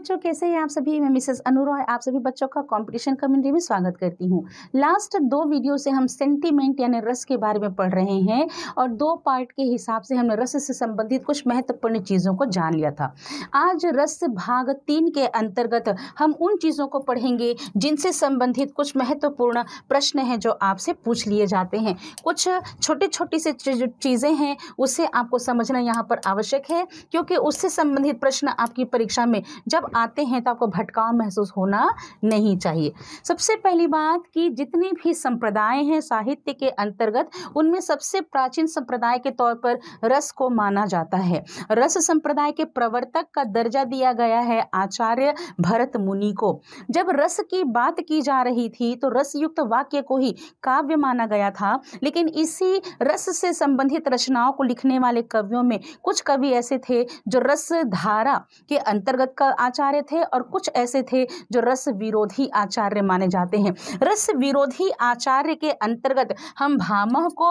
बच्चों कैसे हैं आप सभी मैं मिसेस अनु आप सभी बच्चों का कंपटीशन कम्युनिटी में स्वागत करती हूँ लास्ट दो वीडियो से हम सेंटीमेंट यानी रस के बारे में पढ़ रहे हैं और दो पार्ट के हिसाब से हमने रस से संबंधित कुछ महत्वपूर्ण चीज़ों को जान लिया था आज रस भाग तीन के अंतर्गत हम उन चीज़ों को पढ़ेंगे जिनसे संबंधित कुछ महत्वपूर्ण प्रश्न हैं जो आपसे पूछ लिए जाते हैं कुछ छोटी छोटी से चीज़ें हैं उससे आपको समझना यहाँ पर आवश्यक है क्योंकि उससे संबंधित प्रश्न आपकी परीक्षा में जब आते हैं तो आपको भटकाव महसूस होना नहीं चाहिए सबसे पहली बात कि जितने भी संप्रदाय हैं साहित्य के अंतर्गत उनमें सबसे प्राचीन संप्रदाय के तौर पर रस को माना जाता है रस संप्रदाय के प्रवर्तक का दर्जा दिया गया है आचार्य भरत मुनि को जब रस की बात की जा रही थी तो रस युक्त वाक्य को ही काव्य माना गया था लेकिन इसी रस से संबंधित रचनाओं को लिखने वाले कवियों में कुछ कवि ऐसे थे जो रस धारा के अंतर्गत का आचार्य थे और कुछ ऐसे थे जो रस विरोधी आचार्य माने जाते हैं रस विरोधी आचार्य के अंतर्गत हम भामह को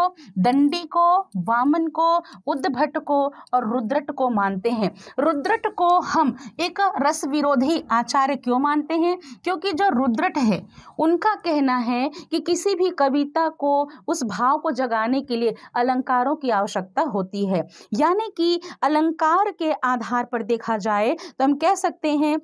दंडी को वामन को उद्भट को और रुद्रट को मानते हैं रुद्रट को हम एक रस विरोधी आचार्य क्यों मानते हैं क्योंकि जो रुद्रट है उनका कहना है कि किसी भी कविता को उस भाव को जगाने के लिए अलंकारों की आवश्यकता होती है यानी कि अलंकार के आधार पर देखा जाए तो हम कह सकते हैं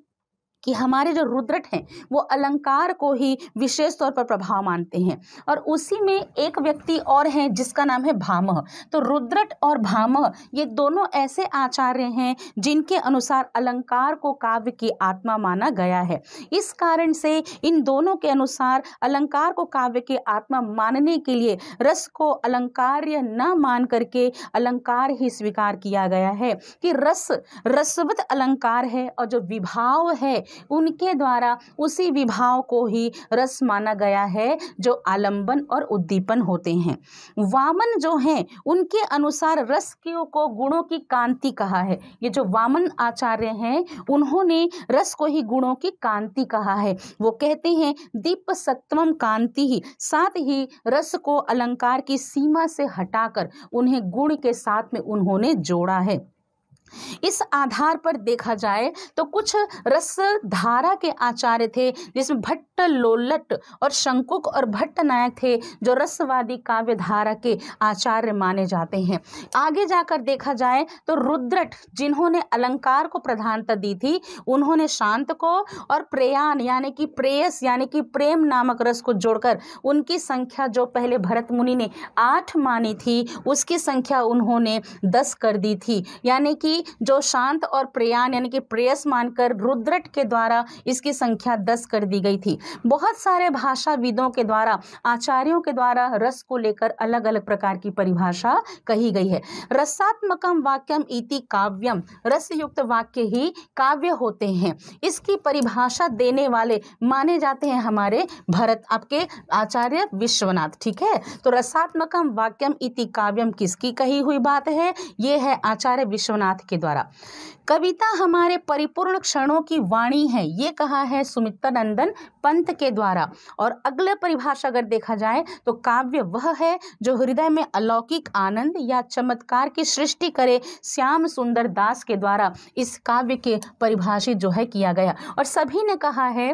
कि हमारे जो रुद्रट हैं वो अलंकार को ही विशेष तौर पर प्रभाव मानते हैं और उसी में एक व्यक्ति और हैं जिसका नाम है भामह तो रुद्रट और भामह ये दोनों ऐसे आचार्य हैं जिनके अनुसार अलंकार को काव्य की आत्मा माना गया है इस कारण से इन दोनों के अनुसार अलंकार को काव्य की आत्मा मानने के लिए रस को अलंकार न मान करके अलंकार ही स्वीकार किया गया है कि रस रसवत अलंकार है और जो विभाव है उनके द्वारा उसी विभाव को ही रस माना गया है जो आलंबन और उद्दीपन होते हैं वामन जो हैं उनके अनुसार रस को गुणों की कांति कहा है ये जो वामन आचार्य हैं उन्होंने रस को ही गुणों की कांति कहा है वो कहते हैं दीप सत्वम कांति ही साथ ही रस को अलंकार की सीमा से हटाकर उन्हें गुण के साथ में उन्होंने जोड़ा है इस आधार पर देखा जाए तो कुछ रस धारा के आचार्य थे जिसमें भट्ट लोलट और शंकुक और भट्ट नायक थे जो रसवादी काव्य धारा के आचार्य माने जाते हैं आगे जाकर देखा जाए तो रुद्रट जिन्होंने अलंकार को प्रधानता दी थी उन्होंने शांत को और प्रयान यानी कि प्रेयस यानी कि प्रेम नामक रस को जोड़कर उनकी संख्या जो पहले भरत मुनि ने आठ मानी थी उसकी संख्या उन्होंने दस कर दी थी यानी कि जो शांत और प्रयान यानी कि प्रेयस मानकर रुद्रट के द्वारा इसकी संख्या दस कर दी गई थी बहुत सारे भाषाविदों के द्वारा आचार्यों के द्वारा रस को लेकर अलग अलग प्रकार की परिभाषा कही गई है रसात्मकम वाक्यम इति काव्यम रसयुक्त वाक्य ही काव्य होते हैं इसकी परिभाषा देने वाले माने जाते हैं हमारे भरत आपके आचार्य विश्वनाथ ठीक है तो रसात्मकम वाक्यम इति काव्यम किसकी कही हुई बात है ये है आचार्य विश्वनाथ के द्वारा कविता हमारे परिपूर्ण क्षणों की वाणी है ये कहा है सुमित्र नंदन पंत के द्वारा और अगला परिभाषा अगर देखा जाए तो काव्य वह है जो हृदय में अलौकिक आनंद या चमत्कार की सृष्टि करे श्याम सुंदर दास के द्वारा इस काव्य के परिभाषित जो है किया गया और सभी ने कहा है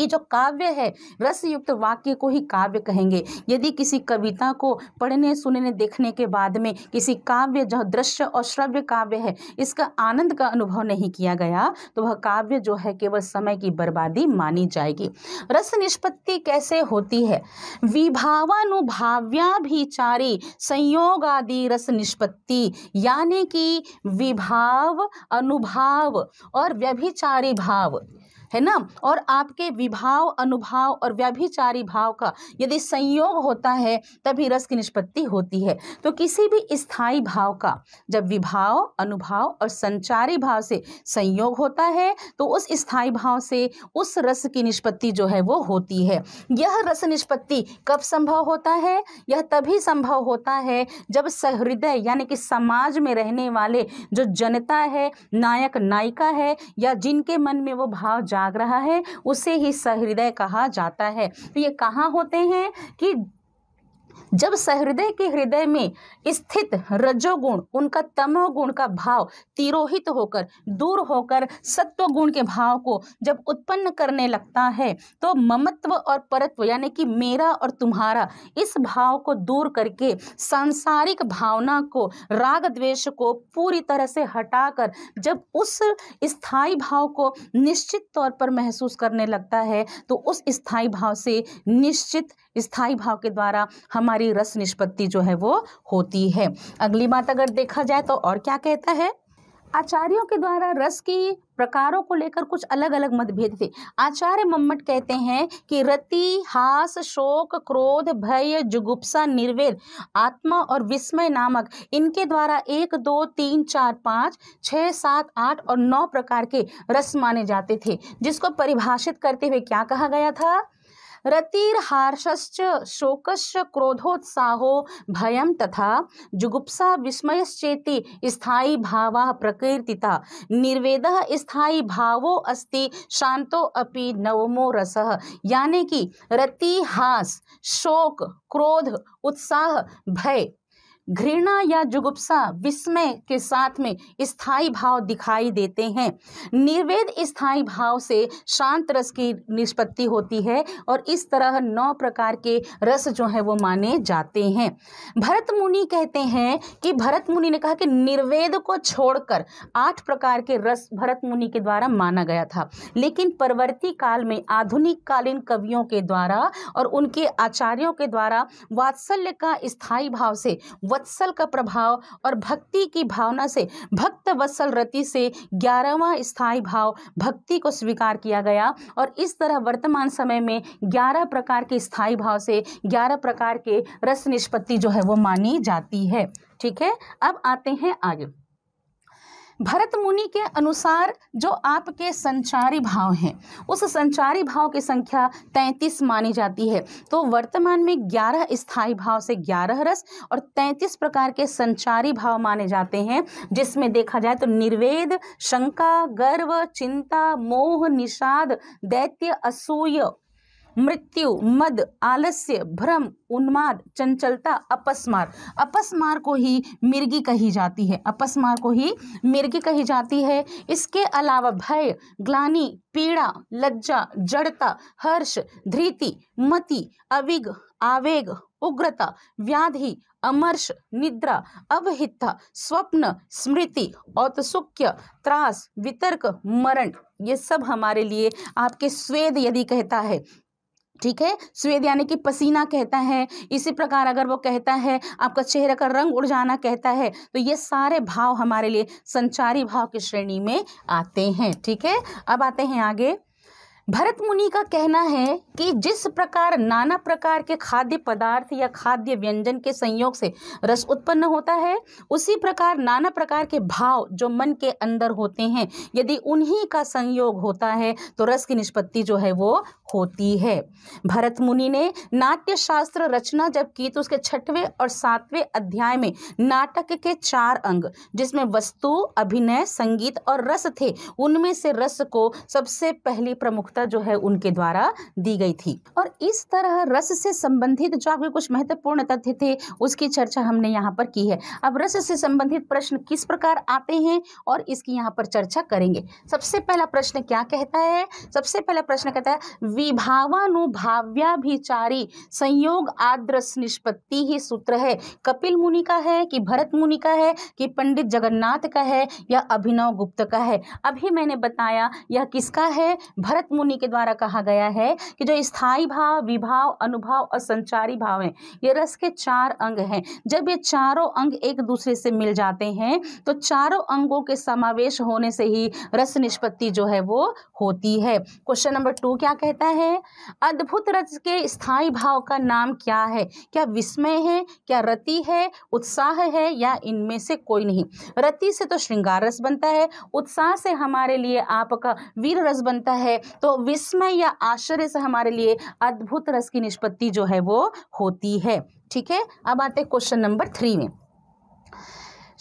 कि जो काव्य है रस युक्त वाक्य को ही काव्य कहेंगे यदि किसी कविता को पढ़ने सुनने देखने के बाद में किसी काव्य जो दृश्य और श्रव्य काव्य है इसका आनंद का अनुभव नहीं किया गया तो वह काव्य जो है केवल समय की बर्बादी मानी जाएगी रस निष्पत्ति कैसे होती है विभावानुभाव्याभिचारी संयोग आदि रस निष्पत्ति यानी कि विभाव अनुभाव और व्यभिचारी भाव है ना और आपके विभाव अनुभाव और व्याभिचारी भाव का यदि संयोग होता है तभी रस की निष्पत्ति होती है तो किसी भी स्थाई भाव का जब विभाव अनुभाव और संचारी भाव से संयोग होता है तो उस स्थाई भाव से उस रस की निष्पत्ति जो है वो होती है यह रस निष्पत्ति कब संभव होता है यह तभी संभव होता है जब सहृदय यानी कि समाज में रहने वाले जो जनता है नायक नायिका है या जिनके मन में वो भाव जा जाग रहा है उसे ही सहृदय कहा जाता है तो ये कहाँ होते हैं कि जब सहृदय के हृदय में स्थित रजोगुण उनका तमोगुण का भाव तिरोहित होकर दूर होकर सत्व गुण के भाव को जब उत्पन्न करने लगता है तो ममत्व और परत्व यानी कि मेरा और तुम्हारा इस भाव को दूर करके सांसारिक भावना को राग द्वेष को पूरी तरह से हटाकर जब उस स्थाई भाव को निश्चित तौर पर महसूस करने लगता है तो उस स्थाई भाव से निश्चित स्थाई भाव के द्वारा हमारी रस निष्पत्ति जो है वो होती है अगली बात अगर देखा जाए तो और क्या कहता है आचार्यों के द्वारा रस की प्रकारों को लेकर कुछ अलग अलग मतभेद थे आचार्य मम्मट कहते हैं कि रति हास शोक क्रोध भय जुगुप्सा निर्वेद आत्मा और विस्मय नामक इनके द्वारा एक दो तीन चार पाँच छः सात आठ और नौ प्रकार के रस माने जाते थे जिसको परिभाषित करते हुए क्या कहा गया था रतिर्हार्षश्च शोक क्रोधोत्साहो भय तथा जुगुप्सा विस्मयश्चेति स्थायी भाव प्रकर्ति निर्वेद स्थायी भावो अस्ति शांतो अपि नवमो रस यानी कि हास शोक क्रोध उत्साह भय घृणा या जुगुप्सा विस्मय के साथ में स्थायी भाव दिखाई देते हैं निर्वेद स्थायी भाव से शांत रस की निष्पत्ति होती है और इस तरह नौ प्रकार के रस जो है वो माने जाते हैं भरत मुनि कहते हैं कि भरत मुनि ने कहा कि निर्वेद को छोड़कर आठ प्रकार के रस भरत मुनि के द्वारा माना गया था लेकिन परवर्ती काल में आधुनिक कालीन कवियों के द्वारा और उनके आचार्यों के द्वारा वात्सल्य का स्थायी भाव से वत्सल का प्रभाव और भक्ति की भावना से भक्त वत्सल रति से ग्यारहवा स्थायी भाव भक्ति को स्वीकार किया गया और इस तरह वर्तमान समय में ग्यारह प्रकार के स्थायी भाव से ग्यारह प्रकार के रस निष्पत्ति जो है वो मानी जाती है ठीक है अब आते हैं आगे भरत मुनि के अनुसार जो आपके संचारी भाव हैं उस संचारी भाव की संख्या तैंतीस मानी जाती है तो वर्तमान में ग्यारह स्थायी भाव से ग्यारह रस और तैंतीस प्रकार के संचारी भाव माने जाते हैं जिसमें देखा जाए तो निर्वेद शंका गर्व चिंता मोह निषाद दैत्य असूय मृत्यु मद आलस्य भ्रम उन्माद चंचलता अपस्मार अपस्मार को ही मिर्गी कही जाती है अपस्मार को ही मिर्गी कही जाती है इसके अलावा भय ग्लानी पीड़ा लज्जा जड़ता हर्ष धृति मति अविग आवेग उग्रता व्याधि अमर्ष निद्रा अवहिता स्वप्न स्मृति औतसुक्य त्रास वितर्क मरण ये सब हमारे लिए आपके स्वेद यदि कहता है ठीक है स्वेद यानी कि पसीना कहता है इसी प्रकार अगर वो कहता है आपका चेहरे का रंग उड़ जाना कहता है तो ये सारे भाव हमारे लिए संचारी भाव की श्रेणी में आते हैं ठीक है अब आते हैं आगे भरत मुनि का कहना है कि जिस प्रकार नाना प्रकार के खाद्य पदार्थ या खाद्य व्यंजन के संयोग से रस उत्पन्न होता है उसी प्रकार नाना प्रकार के भाव जो मन के अंदर होते हैं यदि उन्हीं का संयोग होता है तो रस की निष्पत्ति जो है वो होती है भरत मुनि ने नाट्य शास्त्र रचना जब की तो उसके छठवें और सातवें अध्याय में नाटक के चार अंग जिसमें वस्तु अभिनय संगीत और रस थे उनमें से रस को सबसे पहली प्रमुखता मान्यता जो है उनके द्वारा दी गई थी और इस तरह रस से संबंधित जो आपके कुछ महत्वपूर्ण तथ्य थे उसकी चर्चा हमने यहाँ पर की है अब रस से संबंधित प्रश्न किस प्रकार आते हैं और इसकी यहाँ पर चर्चा करेंगे सबसे पहला प्रश्न क्या कहता है सबसे पहला प्रश्न कहता है विभावानुभाव्याभिचारी संयोग आद्रस निष्पत्ति ही सूत्र है कपिल मुनि का है कि भरत मुनि का है कि पंडित जगन्नाथ का है या अभिनव गुप्त का है अभी मैंने बताया यह किसका है भरत मुनि उन्हीं के द्वारा कहा गया है कि जो स्थायी भाव विभाव अनुभाव और संचारी भाव हैं ये रस के चार अंग हैं जब ये चारों अंग एक दूसरे से मिल जाते हैं तो चारों अंगों के समावेश होने से ही रस निष्पत्ति जो है वो होती है क्वेश्चन नंबर टू क्या कहता है अद्भुत रस के स्थाई भाव का नाम क्या है क्या विस्मय है क्या रति है उत्साह है या इनमें से कोई नहीं रति से तो श्रृंगार रस बनता है उत्साह से हमारे लिए आपका वीर रस बनता है तो विस्मय या आश्चर्य से हमारे लिए अद्भुत रस की निष्पत्ति जो है वो होती है ठीक है अब आते हैं क्वेश्चन नंबर थ्री में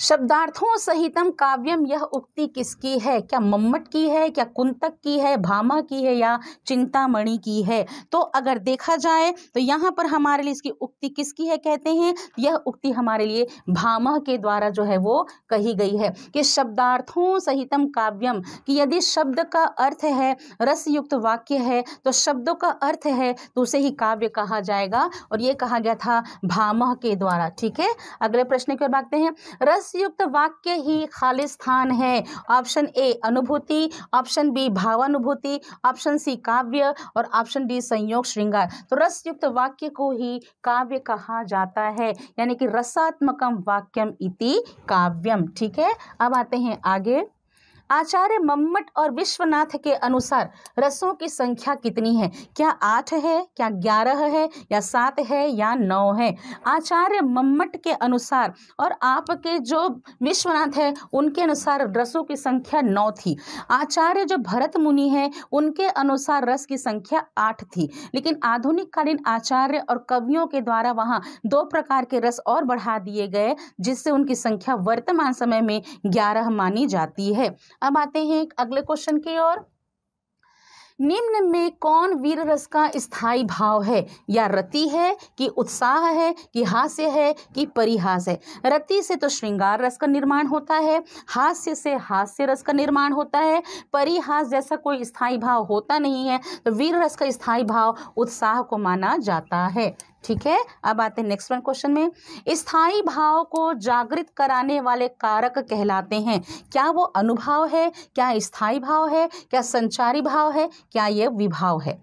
शब्दार्थों सहितम काव्यम यह उक्ति किसकी है क्या मम्मट की है क्या कुंतक की है भामा की है या चिंतामणि की है तो अगर देखा जाए तो यहाँ पर हमारे लिए इसकी उक्ति किसकी है कहते हैं यह उक्ति हमारे लिए भामा के द्वारा जो है वो कही गई है कि शब्दार्थों सहितम काव्यम कि यदि शब्द का अर्थ है रसयुक्त वाक्य है तो शब्दों का अर्थ है तो उसे ही काव्य कहा जाएगा और ये कहा गया था भामह के द्वारा ठीक है अगले प्रश्न की ओर भागते हैं रस युक्त वाक्य ही खालिस्थान है ऑप्शन ए अनुभूति ऑप्शन बी भावानुभूति ऑप्शन सी काव्य और ऑप्शन डी संयोग श्रृंगार तो रस युक्त वाक्य को ही काव्य कहा जाता है यानी कि रसात्मकम वाक्यम इति काव्यम ठीक है अब आते हैं आगे आचार्य मम्मट और विश्वनाथ के अनुसार रसों की संख्या कितनी है क्या आठ है क्या ग्यारह है या सात है या नौ है आचार्य मम्मट के अनुसार और आपके जो विश्वनाथ है उनके अनुसार रसों की संख्या नौ थी आचार्य जो भरत मुनि है उनके अनुसार रस की संख्या आठ थी लेकिन आधुनिक कालीन आचार्य और कवियों के द्वारा वहाँ दो प्रकार के रस और बढ़ा दिए गए जिससे उनकी संख्या वर्तमान समय में ग्यारह मानी जाती है अब आते हैं अगले क्वेश्चन की ओर निम्न में कौन वीर रस का स्थाई भाव है या रति है कि उत्साह है कि हास्य है कि परिहास है रति से तो श्रृंगार रस का निर्माण होता है हास्य से हास्य रस का निर्माण होता है परिहास जैसा कोई स्थायी भाव होता नहीं है तो वीर रस का स्थायी भाव उत्साह को माना जाता है ठीक है अब आते हैं नेक्स्ट वन क्वेश्चन में स्थायी भाव को जागृत कराने वाले कारक कहलाते हैं क्या वो अनुभाव है क्या स्थायी भाव है क्या संचारी भाव है क्या ये विभाव है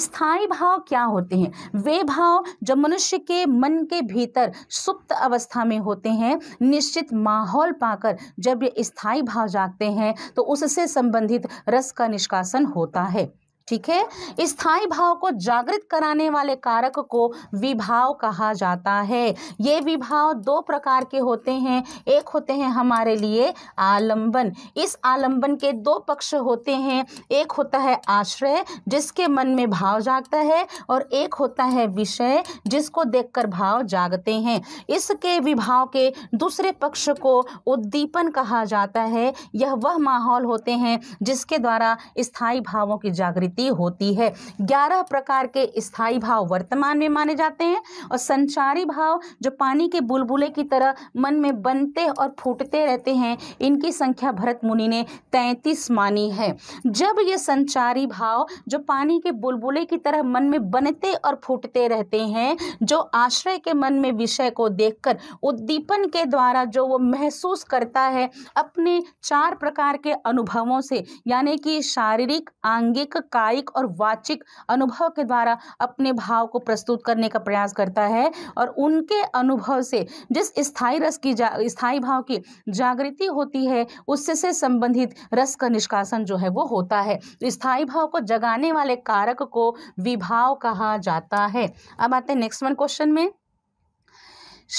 स्थाई भाव क्या होते हैं वे भाव जो मनुष्य के मन के भीतर सुप्त अवस्था में होते हैं निश्चित माहौल पाकर जब ये स्थायी भाव जागते हैं तो उससे संबंधित रस का निष्कासन होता है ठीक है स्थाई भाव को जागृत कराने वाले कारक को विभाव कहा जाता है ये विभाव दो प्रकार के होते हैं एक होते हैं हमारे लिए आलंबन इस आलंबन के दो पक्ष होते हैं एक होता है आश्रय जिसके मन में भाव जागता है और एक होता है विषय जिसको देखकर भाव जागते हैं इसके विभाव के दूसरे पक्ष को उद्दीपन कहा जाता है यह वह माहौल होते हैं जिसके द्वारा स्थायी भावों की जागृति स्थिति होती है ग्यारह प्रकार के स्थायी भाव वर्तमान में माने जाते हैं और संचारी भाव जो पानी के बुलबुले की तरह मन में बनते और फूटते रहते हैं इनकी संख्या भरत मुनि ने तैंतीस मानी है जब ये संचारी भाव जो पानी के बुलबुले की तरह मन में बनते और फूटते रहते हैं जो आश्रय के मन में विषय को देखकर उद्दीपन के द्वारा जो वो महसूस करता है अपने चार प्रकार के अनुभवों से यानी कि शारीरिक आंगिक कायिक और वाचिक अनुभव के द्वारा अपने भाव को प्रस्तुत करने का प्रयास करता है और उनके अनुभव से जिस स्थायी रस की स्थायी भाव की जागृति होती है उससे से संबंधित रस का निष्कासन जो है वो होता है तो स्थायी भाव को जगाने वाले कारक को विभाव कहा जाता है अब आते हैं नेक्स्ट वन क्वेश्चन में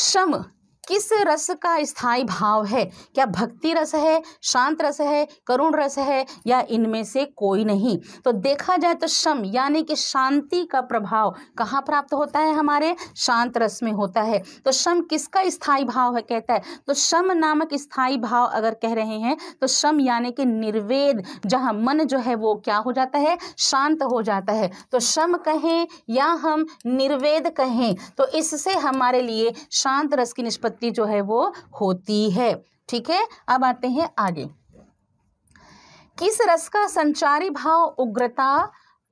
श्रम किस रस का स्थायी भाव है क्या भक्ति रस है शांत रस है करुण रस है या इनमें से कोई नहीं तो देखा जाए तो शम यानी कि शांति का प्रभाव कहाँ प्राप्त होता है हमारे शांत रस में होता है तो शम किसका स्थायी भाव है कहता है तो शम नामक स्थायी भाव अगर कह रहे हैं तो शम यानी कि निर्वेद जहाँ मन जो है वो क्या हो जाता है शांत हो जाता है तो शम कहें या हम निर्वेद कहें तो इससे हमारे लिए शांत रस की निष्पत्ति उत्पत्ति जो है वो होती है ठीक है अब आते हैं आगे किस रस का संचारी भाव उग्रता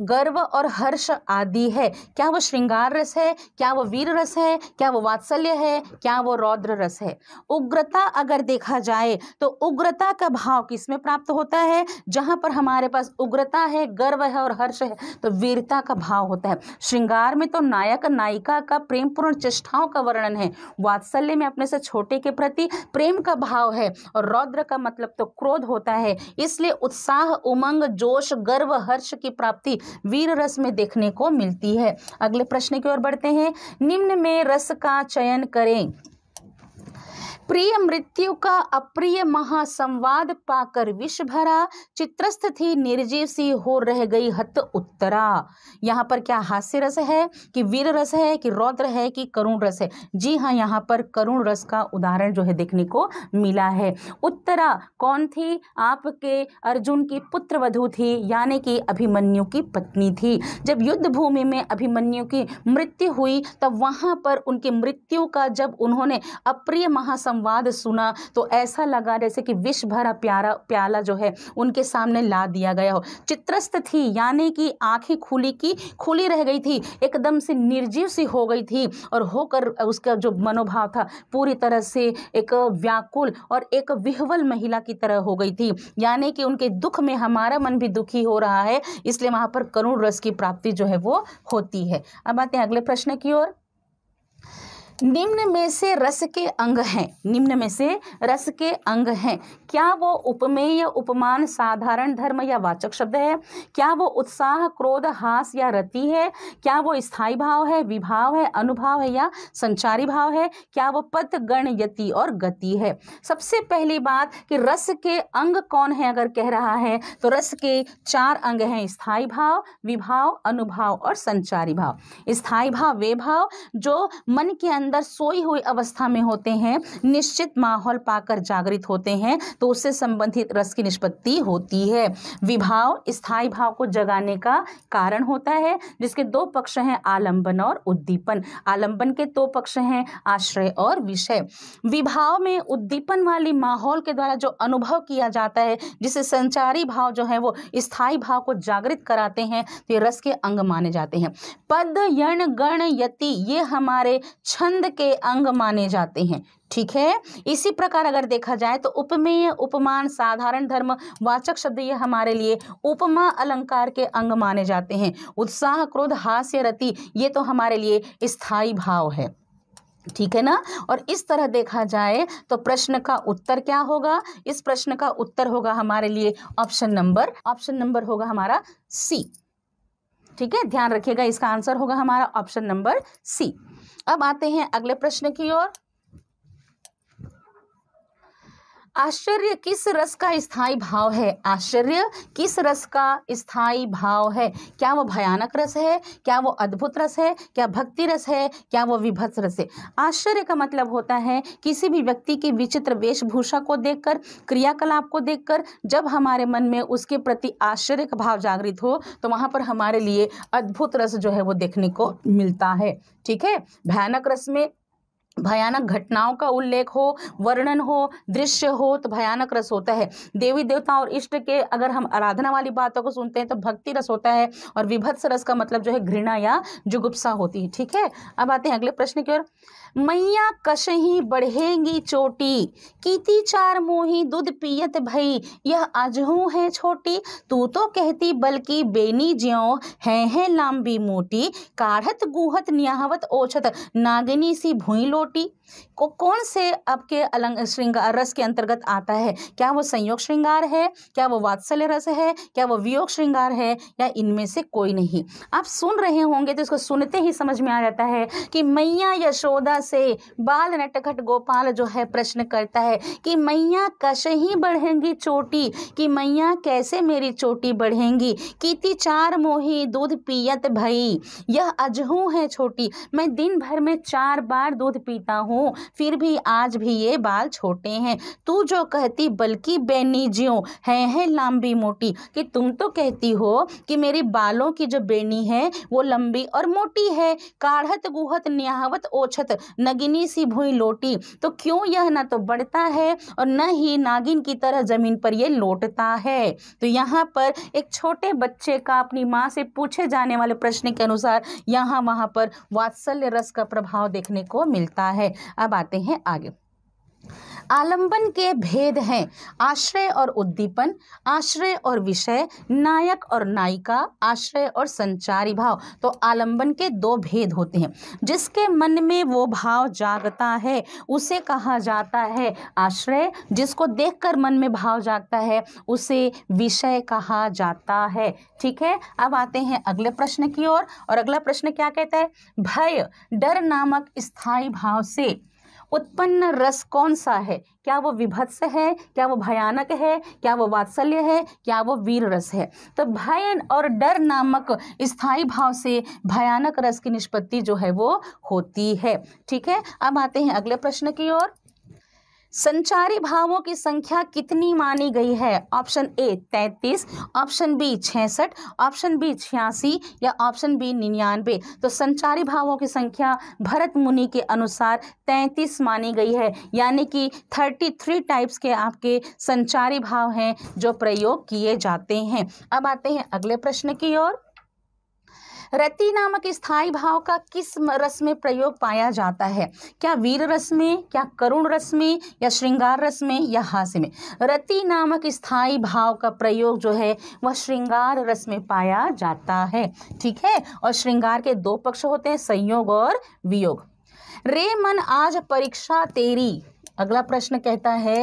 गर्व और हर्ष आदि है क्या वो श्रृंगार रस है क्या वो वीर रस है क्या वो वात्सल्य है क्या वो रौद्र रस है उग्रता अगर देखा जाए तो उग्रता का भाव किसमें प्राप्त होता है जहाँ पर हमारे पास उग्रता है गर्व है और हर्ष है तो वीरता का भाव होता है श्रृंगार में तो नायक नायिका का प्रेमपूर्ण चेष्टाओं का वर्णन है वात्सल्य में अपने से छोटे के प्रति प्रेम का भाव है और रौद्र का मतलब तो क्रोध होता है इसलिए उत्साह उमंग जोश गर्व हर्ष की प्राप्ति वीर रस में देखने को मिलती है अगले प्रश्न की ओर बढ़ते हैं निम्न में रस का चयन करें प्रिय मृत्यु का अप्रिय महासंवाद पाकर विष भरा चित्रस्थ थी निर्जीव सी हो रह गई हत उत्तरा यहाँ पर क्या हास्य रस है कि वीर रस है कि रौद्र है कि करुण रस है जी हाँ यहाँ पर करुण रस का उदाहरण जो है देखने को मिला है उत्तरा कौन थी आपके अर्जुन की पुत्र वधु थी यानी कि अभिमन्यु की पत्नी थी जब युद्ध भूमि में अभिमन्यु की मृत्यु हुई तब वहाँ पर उनकी मृत्यु का जब उन्होंने अप्रिय महासंवाद संवाद सुना तो ऐसा लगा जैसे कि विश्व भरा प्यारा प्याला जो है उनके सामने ला दिया गया हो चित्रस्त थी यानी कि आंखें खुली की खुली रह गई थी एकदम से निर्जीव सी हो गई थी और होकर उसका जो मनोभाव था पूरी तरह से एक व्याकुल और एक विहवल महिला की तरह हो गई थी यानी कि उनके दुख में हमारा मन भी दुखी हो रहा है इसलिए वहां पर करुण रस की प्राप्ति जो है वो होती है अब आते हैं अगले प्रश्न की ओर निम्न में से रस के अंग हैं निम्न में से रस के अंग हैं क्या वो उपमेय या उपमान साधारण धर्म या वाचक शब्द है क्या वो उत्साह क्रोध हास या रति है क्या वो स्थाई भाव है विभाव है अनुभाव है या संचारी भाव है क्या वो पथ गण यति और गति है सबसे पहली बात कि रस के अंग कौन है अगर कह रहा है तो रस के चार अंग हैं स्थायी भाव विभाव अनुभाव और संचारी भाव स्थायी भाव वे भाव जो मन के अंदर अंदर सोई हुई अवस्था में होते हैं निश्चित माहौल पाकर जागृत होते हैं तो उससे संबंधित रस की निष्पत्ति होती है विभाव स्थायी भाव को जगाने का कारण होता है जिसके दो पक्ष हैं आलंबन और उद्दीपन आलंबन के दो पक्ष हैं आश्रय और विषय विभाव में उद्दीपन वाली माहौल के द्वारा जो अनुभव किया जाता है जिसे संचारी भाव जो है वो स्थायी भाव को जागृत कराते हैं तो ये रस के अंग माने जाते हैं पद यण गण यति ये हमारे छंद छंद के अंग माने जाते हैं ठीक है इसी प्रकार अगर देखा जाए तो उपमेय उपमान साधारण धर्म वाचक शब्द ये हमारे लिए उपमा अलंकार के अंग माने जाते हैं उत्साह क्रोध हास्य रति ये तो हमारे लिए स्थाई भाव है ठीक है ना और इस तरह देखा जाए तो प्रश्न का उत्तर क्या होगा इस प्रश्न का उत्तर होगा हमारे लिए ऑप्शन नंबर ऑप्शन नंबर होगा हमारा सी ठीक है ध्यान रखिएगा इसका आंसर होगा हमारा ऑप्शन नंबर सी अब आते हैं अगले प्रश्न की ओर आश्चर्य किस रस का स्थायी भाव है आश्चर्य किस रस का स्थायी भाव है क्या वो भयानक रस है क्या वो अद्भुत रस है क्या भक्ति रस है क्या वो विभत्स रस है आश्चर्य का मतलब होता है किसी भी व्यक्ति की विचित्र वेशभूषा को देखकर क्रियाकलाप को देखकर जब हमारे मन में उसके प्रति आश्चर्य का भाव जागृत हो तो वहाँ पर हमारे लिए अद्भुत रस जो है वो देखने को मिलता है ठीक है भयानक रस में भयानक घटनाओं का उल्लेख हो वर्णन हो दृश्य हो तो भयानक रस होता है देवी देवता और इष्ट के अगर हम आराधना वाली बातों को सुनते हैं तो भक्ति रस होता है और विभत्स रस का मतलब जो है घृणा या जुगुप्सा होती है ठीक है अब आते हैं अगले प्रश्न की ओर मैया कश ही बढ़ेंगी चोटी कीती चार मोही दूध पियत भई यह अजहू है छोटी तू तो कहती बल्कि बेनी ज्यो है है लांबी मोटी काढ़त गुहत न्याहवत ओछत नागिनी सी भूई लोट ピ。को कौन से आपके अलंग श्रृंगार रस के अंतर्गत आता है क्या वो संयोग श्रृंगार है क्या वो वात्सल्य रस है क्या वो वियोग श्रृंगार है या इनमें से कोई नहीं आप सुन रहे होंगे तो इसको सुनते ही समझ में आ जाता है कि मैया यशोदा से बाल नटखट गोपाल जो है प्रश्न करता है कि मैया कश ही बढ़ेंगी चोटी कि मैया कैसे मेरी चोटी बढ़ेंगी कि चार मोही दूध पियत भई यह अजहू है छोटी मैं दिन भर में चार बार दूध पीता हूँ हूँ फिर भी आज भी ये बाल छोटे हैं तू जो कहती बल्कि बेनी ज्यों हैं हैं लंबी मोटी कि तुम तो कहती हो कि मेरे बालों की जो बेनी है वो लंबी और मोटी है काढ़त गुहत न्याहवत ओछत नगिनी सी भुई लोटी तो क्यों यह ना तो बढ़ता है और न ही नागिन की तरह जमीन पर यह लौटता है तो यहाँ पर एक छोटे बच्चे का अपनी माँ से पूछे जाने वाले प्रश्न के अनुसार यहाँ वहाँ पर वात्सल्य रस का प्रभाव देखने को मिलता है अब आते हैं आगे आलंबन के भेद हैं आश्रय और उद्दीपन आश्रय और विषय नायक और नायिका आश्रय और संचारी भाव तो आलंबन के दो भेद होते हैं जिसके मन में वो भाव जागता है उसे कहा जाता है आश्रय जिसको देखकर मन में भाव जागता है उसे विषय कहा जाता है ठीक है अब आते हैं अगले प्रश्न की ओर और, और अगला प्रश्न क्या कहता है भय डर नामक स्थायी भाव से उत्पन्न रस कौन सा है क्या वो विभत्स है क्या वो भयानक है क्या वो वात्सल्य है क्या वो वीर रस है तो भय और डर नामक स्थायी भाव से भयानक रस की निष्पत्ति जो है वो होती है ठीक है अब आते हैं अगले प्रश्न की ओर संचारी भावों की संख्या कितनी मानी गई है ऑप्शन ए तैंतीस ऑप्शन बी छसठ ऑप्शन बी छियासी या ऑप्शन बी निन्यानवे तो संचारी भावों की संख्या भरत मुनि के अनुसार तैंतीस मानी गई है यानी कि थर्टी थ्री टाइप्स के आपके संचारी भाव हैं जो प्रयोग किए जाते हैं अब आते हैं अगले प्रश्न की ओर रति नामक स्थायी भाव का किस रस में प्रयोग पाया जाता है क्या वीर रस में क्या करुण रस में या श्रृंगार रस में या हास्य में रति नामक स्थायी भाव का प्रयोग जो है वह श्रृंगार रस में पाया जाता है ठीक है और श्रृंगार के दो पक्ष होते हैं संयोग और वियोग रे मन आज परीक्षा तेरी अगला प्रश्न कहता है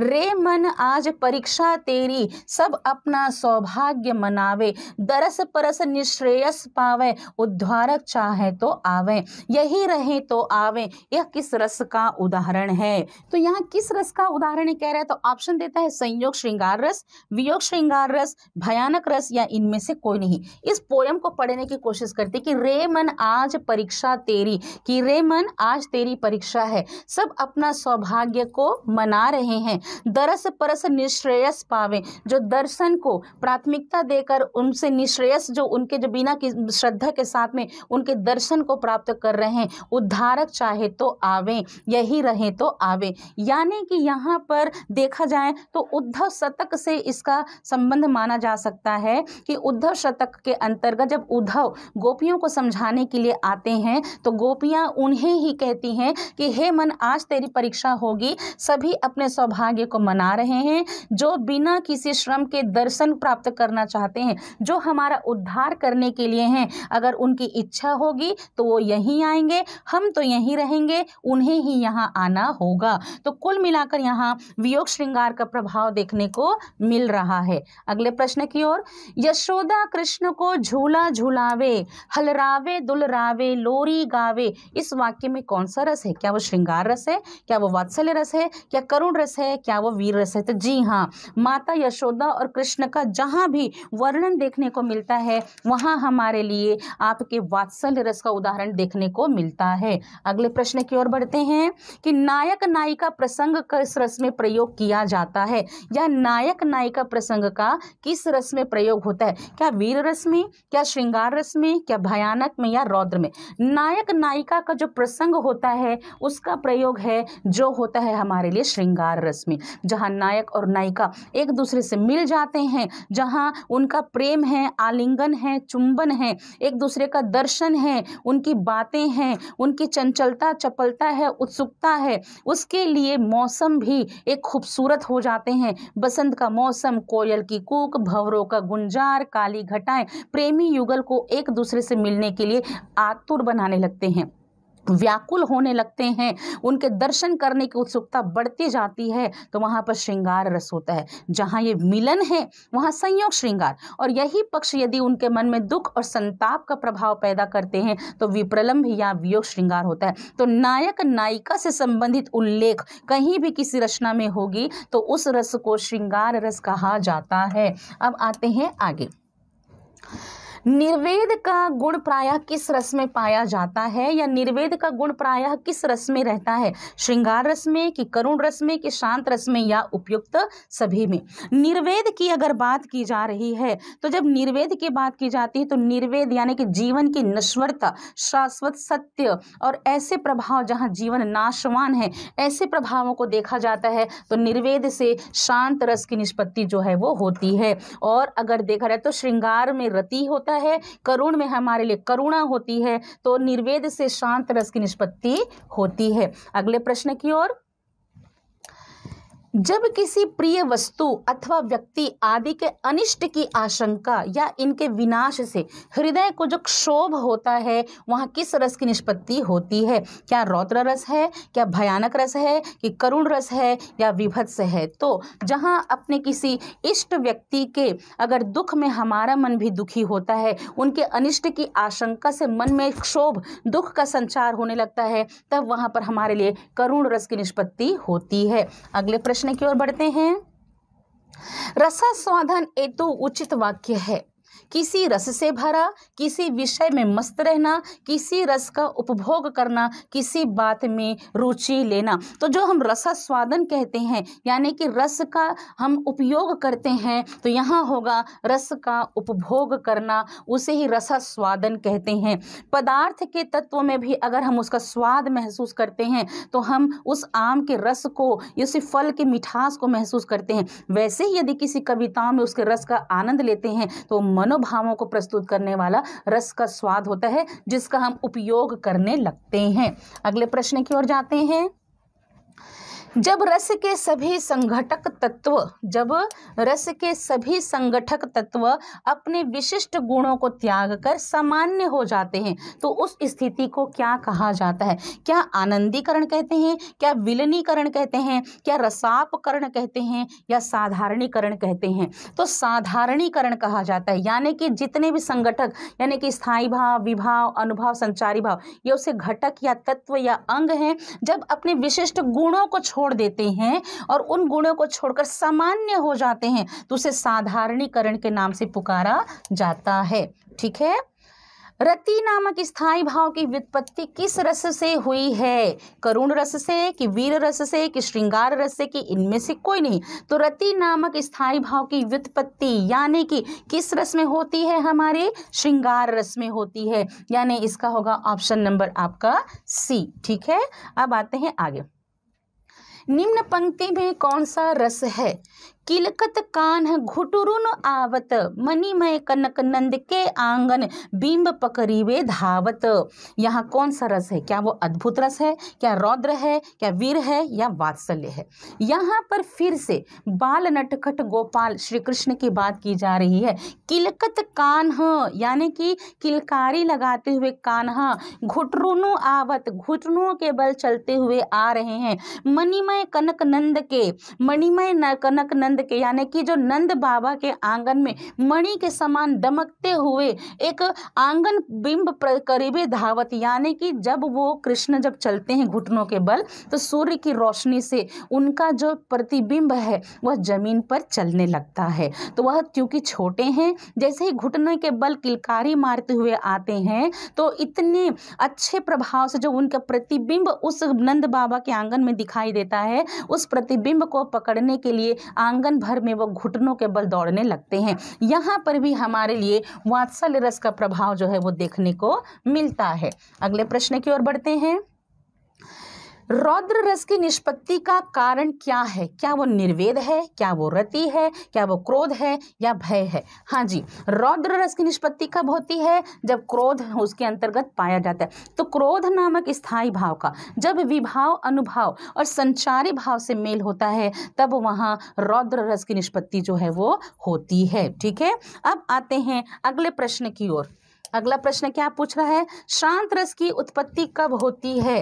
रे मन आज परीक्षा तेरी सब अपना सौभाग्य मनावे दरस परस निश्रेयस पावे उद्धारक चाहे तो आवे यही रहे तो आवे यह किस रस का उदाहरण है तो यहाँ किस रस का उदाहरण कह रहा है तो ऑप्शन देता है संयोग श्रृंगार रस वियोग श्रृंगार रस भयानक रस या इनमें से कोई नहीं इस पोयम को पढ़ने की कोशिश करती कि रे मन आज परीक्षा तेरी कि रे मन आज तेरी परीक्षा है सब अपना सौभाग्य भाग्य को मना रहे हैं दरस परस निश्रेयस पावे जो दर्शन को प्राथमिकता देकर उनसे निश्रेयस जो उनके जो बिना की श्रद्धा के साथ में उनके दर्शन को प्राप्त कर रहे हैं उद्धारक चाहे तो आवे यही रहे तो आवे यानी कि यहाँ पर देखा जाए तो उद्धव शतक से इसका संबंध माना जा सकता है कि उद्धव शतक के अंतर्गत जब उद्धव गोपियों को समझाने के लिए आते हैं तो गोपियाँ उन्हें ही कहती हैं कि हे मन आज तेरी परीक्षा होगी सभी अपने सौभाग्य को मना रहे हैं जो बिना किसी श्रम के दर्शन प्राप्त करना चाहते हैं जो हमारा उद्धार करने के लिए हैं अगर उनकी इच्छा होगी तो वो यहीं आएंगे हम तो यहीं रहेंगे उन्हें ही यहाँ आना होगा तो कुल मिलाकर यहाँ वियोग श्रृंगार का प्रभाव देखने को मिल रहा है अगले प्रश्न की ओर यशोदा कृष्ण को झूला झूलावे हलरावे दुलरावे लोरी गावे इस वाक्य में कौन सा रस है क्या वो श्रृंगार रस है क्या वो वात्सल्य रस है क्या करुण रस है क्या वो वीर रस है तो जी हाँ माता यशोदा और कृष्ण का जहाँ भी वर्णन देखने को मिलता है वहाँ हमारे लिए आपके वात्सल्य रस का उदाहरण देखने को मिलता है अगले प्रश्न की ओर बढ़ते हैं कि नायक नायिका प्रसंग किस रस में प्रयोग किया जाता है या नायक नायिका प्रसंग का किस रस में प्रयोग होता है क्या वीर रस में क्या श्रृंगार रस में क्या भयानक में या रौद्र में नायक नायिका का जो प्रसंग होता है उसका प्रयोग है जो होता है हमारे लिए श्रृंगार रस में जहाँ नायक और नायिका एक दूसरे से मिल जाते हैं जहाँ उनका प्रेम है आलिंगन है चुंबन है एक दूसरे का दर्शन है उनकी बातें हैं उनकी चंचलता चपलता है उत्सुकता है उसके लिए मौसम भी एक खूबसूरत हो जाते हैं बसंत का मौसम कोयल की कूक भंवरों का गुंजार काली घटाएं प्रेमी युगल को एक दूसरे से मिलने के लिए आतुर बनाने लगते हैं व्याकुल होने लगते हैं उनके दर्शन करने की उत्सुकता बढ़ती जाती है तो वहाँ पर श्रृंगार रस होता है जहाँ ये मिलन है वहाँ संयोग श्रृंगार और यही पक्ष यदि उनके मन में दुख और संताप का प्रभाव पैदा करते हैं तो विप्रलम्ब या वियोग श्रृंगार होता है तो नायक नायिका से संबंधित उल्लेख कहीं भी किसी रचना में होगी तो उस रस को श्रृंगार रस कहा जाता है अब आते हैं आगे निर्वेद का गुण प्रायः किस रस में पाया जाता है या निर्वेद का गुण प्रायः किस रस में रहता है श्रृंगार रस में कि करुण रस में कि शांत रस में या उपयुक्त सभी में निर्वेद की अगर बात की जा रही है तो जब निर्वेद की बात की जाती है तो निर्वेद यानी कि जीवन की नश्वरता शाश्वत सत्य और ऐसे प्रभाव जहाँ जीवन नाशवान है ऐसे प्रभावों को देखा जाता है तो निर्वेद से शांत रस की निष्पत्ति जो है वो होती है और अगर देखा जाए तो श्रृंगार में रति होते होता है करुण में हमारे लिए करुणा होती है तो निर्वेद से शांत रस की निष्पत्ति होती है अगले प्रश्न की ओर जब किसी प्रिय वस्तु अथवा व्यक्ति आदि के अनिष्ट की आशंका या इनके विनाश से हृदय को जो क्षोभ होता है वहाँ किस रस की निष्पत्ति होती है क्या रौद्र रस है क्या भयानक रस है कि करुण रस है या विभत्स है तो जहाँ अपने किसी इष्ट व्यक्ति के अगर दुख में हमारा मन भी दुखी होता है उनके अनिष्ट की आशंका से मन में क्षोभ दुख का संचार होने लगता है तब वहाँ पर हमारे लिए करुण रस की निष्पत्ति होती है अगले प्रश्न प्रश्न की ओर बढ़ते हैं रसास्वादन एतु उचित वाक्य है किसी रस से भरा किसी विषय में मस्त रहना किसी रस का उपभोग करना किसी बात में रुचि लेना तो जो हम रसास्वादन कहते हैं यानी कि रस का हम उपयोग करते हैं तो यहाँ होगा रस का उपभोग करना उसे ही रसास्वादन कहते हैं पदार्थ के तत्व में भी अगर हम उसका स्वाद महसूस करते हैं तो हम उस आम के रस को उसी फल के मिठास को महसूस करते हैं वैसे ही यदि किसी कविताओं में उसके रस का आनंद लेते हैं तो मन मनोभावों को प्रस्तुत करने वाला रस का स्वाद होता है जिसका हम उपयोग करने लगते हैं अगले प्रश्न की ओर जाते हैं जब रस के सभी संगठक तत्व जब रस के सभी संगठक तत्व अपने विशिष्ट गुणों को त्याग कर सामान्य हो जाते हैं तो उस स्थिति को क्या कहा जाता है क्या आनंदीकरण कहते हैं क्या विलनीकरण कहते हैं क्या रसापकरण कहते हैं या साधारणीकरण कहते हैं तो साधारणीकरण कहा जाता है यानी कि जितने भी संगठक यानी कि स्थायी भाव विभाव अनुभाव संचारी भाव ये उसे घटक या तत्व या अंग हैं जब अपने विशिष्ट गुणों को छोड़ छोड़ देते हैं और उन गुणों को छोड़कर सामान्य हो जाते हैं तो उसे साधारणीकरण के नाम से पुकारा जाता है ठीक है रति नामक स्थाई भाव की व्युत्पत्ति किस रस से हुई है करुण रस से कि वीर रस से कि श्रृंगार रस से कि इनमें से कोई नहीं तो रति नामक स्थायी भाव की व्युत्पत्ति यानी कि किस रस में होती है हमारे श्रृंगार रस में होती है यानी इसका होगा ऑप्शन नंबर आपका सी ठीक है अब आते हैं आगे निम्न पंक्ति में कौन सा रस है किलकत कान घुटुरुन आवत मणिमय कनक नंद के आंगन बिंब पकड़ी वे धावत यहाँ कौन सा रस है क्या वो अद्भुत रस है क्या रौद्र है क्या वीर है या वात्सल्य है यहाँ पर फिर से बाल नटखट गोपाल श्री कृष्ण की बात की जा रही है किलकत कान यानी कि किलकारी लगाते हुए कान घुटरुनु आवत घुटनुओं के बल चलते हुए आ रहे हैं मणिमय कनक नंद के मणिमय कनक नंद नंद के यानी कि जो नंद बाबा के आंगन में मणि के समान दमकते हुए एक आंगन बिंब करीबी धावत यानी कि जब वो कृष्ण जब चलते हैं घुटनों के बल तो सूर्य की रोशनी से उनका जो प्रतिबिंब है वह जमीन पर चलने लगता है तो वह क्योंकि छोटे हैं जैसे ही घुटने के बल किलकारी मारते हुए आते हैं तो इतने अच्छे प्रभाव से जो उनका प्रतिबिंब उस नंद बाबा के आंगन में दिखाई देता है उस प्रतिबिंब को पकड़ने के लिए आंगन आंगन भर में वो घुटनों के बल दौड़ने लगते हैं यहाँ पर भी हमारे लिए वात्सल रस का प्रभाव जो है वो देखने को मिलता है अगले प्रश्न की ओर बढ़ते हैं रौद्र रस की निष्पत्ति का कारण क्या है क्या वो निर्वेद है क्या वो रति है क्या वो क्रोध है या भय है हाँ जी रौद्र रस की निष्पत्ति कब होती है जब क्रोध उसके अंतर्गत पाया जाता है तो क्रोध नामक स्थायी भाव का जब विभाव अनुभाव और संचारी भाव से मेल होता है तब वहाँ रौद्र रस की निष्पत्ति जो है वो होती है ठीक है अब आते हैं अगले प्रश्न की ओर अगला प्रश्न क्या पूछ रहा है शांत रस की उत्पत्ति कब होती है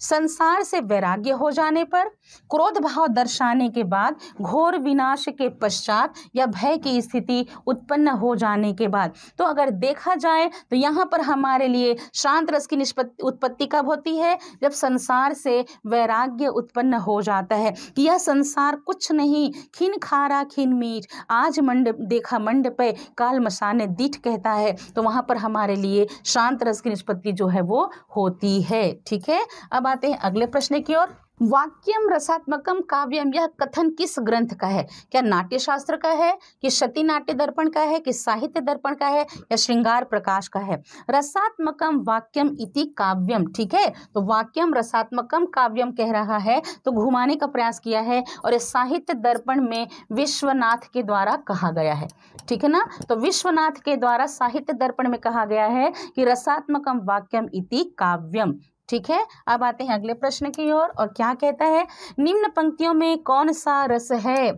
संसार से वैराग्य हो जाने पर क्रोध भाव दर्शाने के बाद घोर विनाश के पश्चात या भय की स्थिति उत्पन्न हो जाने के बाद तो अगर देखा जाए तो यहाँ पर हमारे लिए शांत रस की निष्पत्ति उत्पत्ति कब होती है जब संसार से वैराग्य उत्पन्न हो जाता है कि यह संसार कुछ नहीं खिन खारा खिन मीठ आज मंड देखा मंड पे काल मसाने दीठ कहता है तो वहाँ पर हमारे लिए शांत रस की निष्पत्ति जो है वो होती है ठीक है अब आते हैं अगले प्रश्न की ओर वाक्यम रसात्मकम काव्यम यह कथन किस ग्रंथ का है क्या नाट्य शास्त्र का है कि शती नाट्य दर्पण का है कि साहित्य दर्पण का है या श्रृंगार प्रकाश का है रसात्मकम वाक्यम इति काव्यम ठीक है तो वाक्यम रसात्मकम काव्यम कह रहा है तो घुमाने का प्रयास किया है और यह साहित्य दर्पण में विश्वनाथ के द्वारा कहा गया है ठीक है ना तो विश्वनाथ के द्वारा साहित्य दर्पण में कहा गया है कि रसात्मकम वाक्यम इति काव्यम ठीक है अब आते हैं अगले प्रश्न की ओर और, और क्या कहता है निम्न पंक्तियों में कौन सा रस है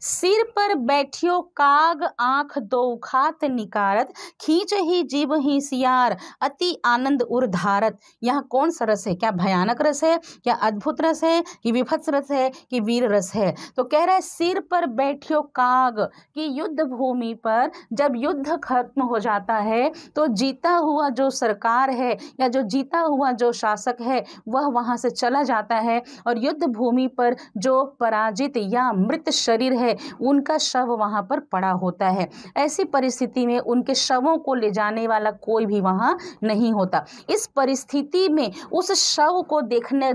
सिर पर बैठियो काग आंख दो खात निकारत खींच ही जीव ही सियार अति आनंद उर्धारत यह कौन सा रस है क्या भयानक रस है क्या अद्भुत रस है कि विभत्स रस है कि वीर रस है तो कह रहा है सिर पर बैठियो काग कि युद्ध भूमि पर जब युद्ध खत्म हो जाता है तो जीता हुआ जो सरकार है या जो जीता हुआ जो शासक है वह वहाँ से चला जाता है और युद्ध भूमि पर जो पराजित या मृत शरीर मंदिर है उनका शव वहाँ पर पड़ा होता है ऐसी परिस्थिति में उनके शवों को ले जाने वाला कोई भी वहाँ नहीं होता इस परिस्थिति में उस शव को देखने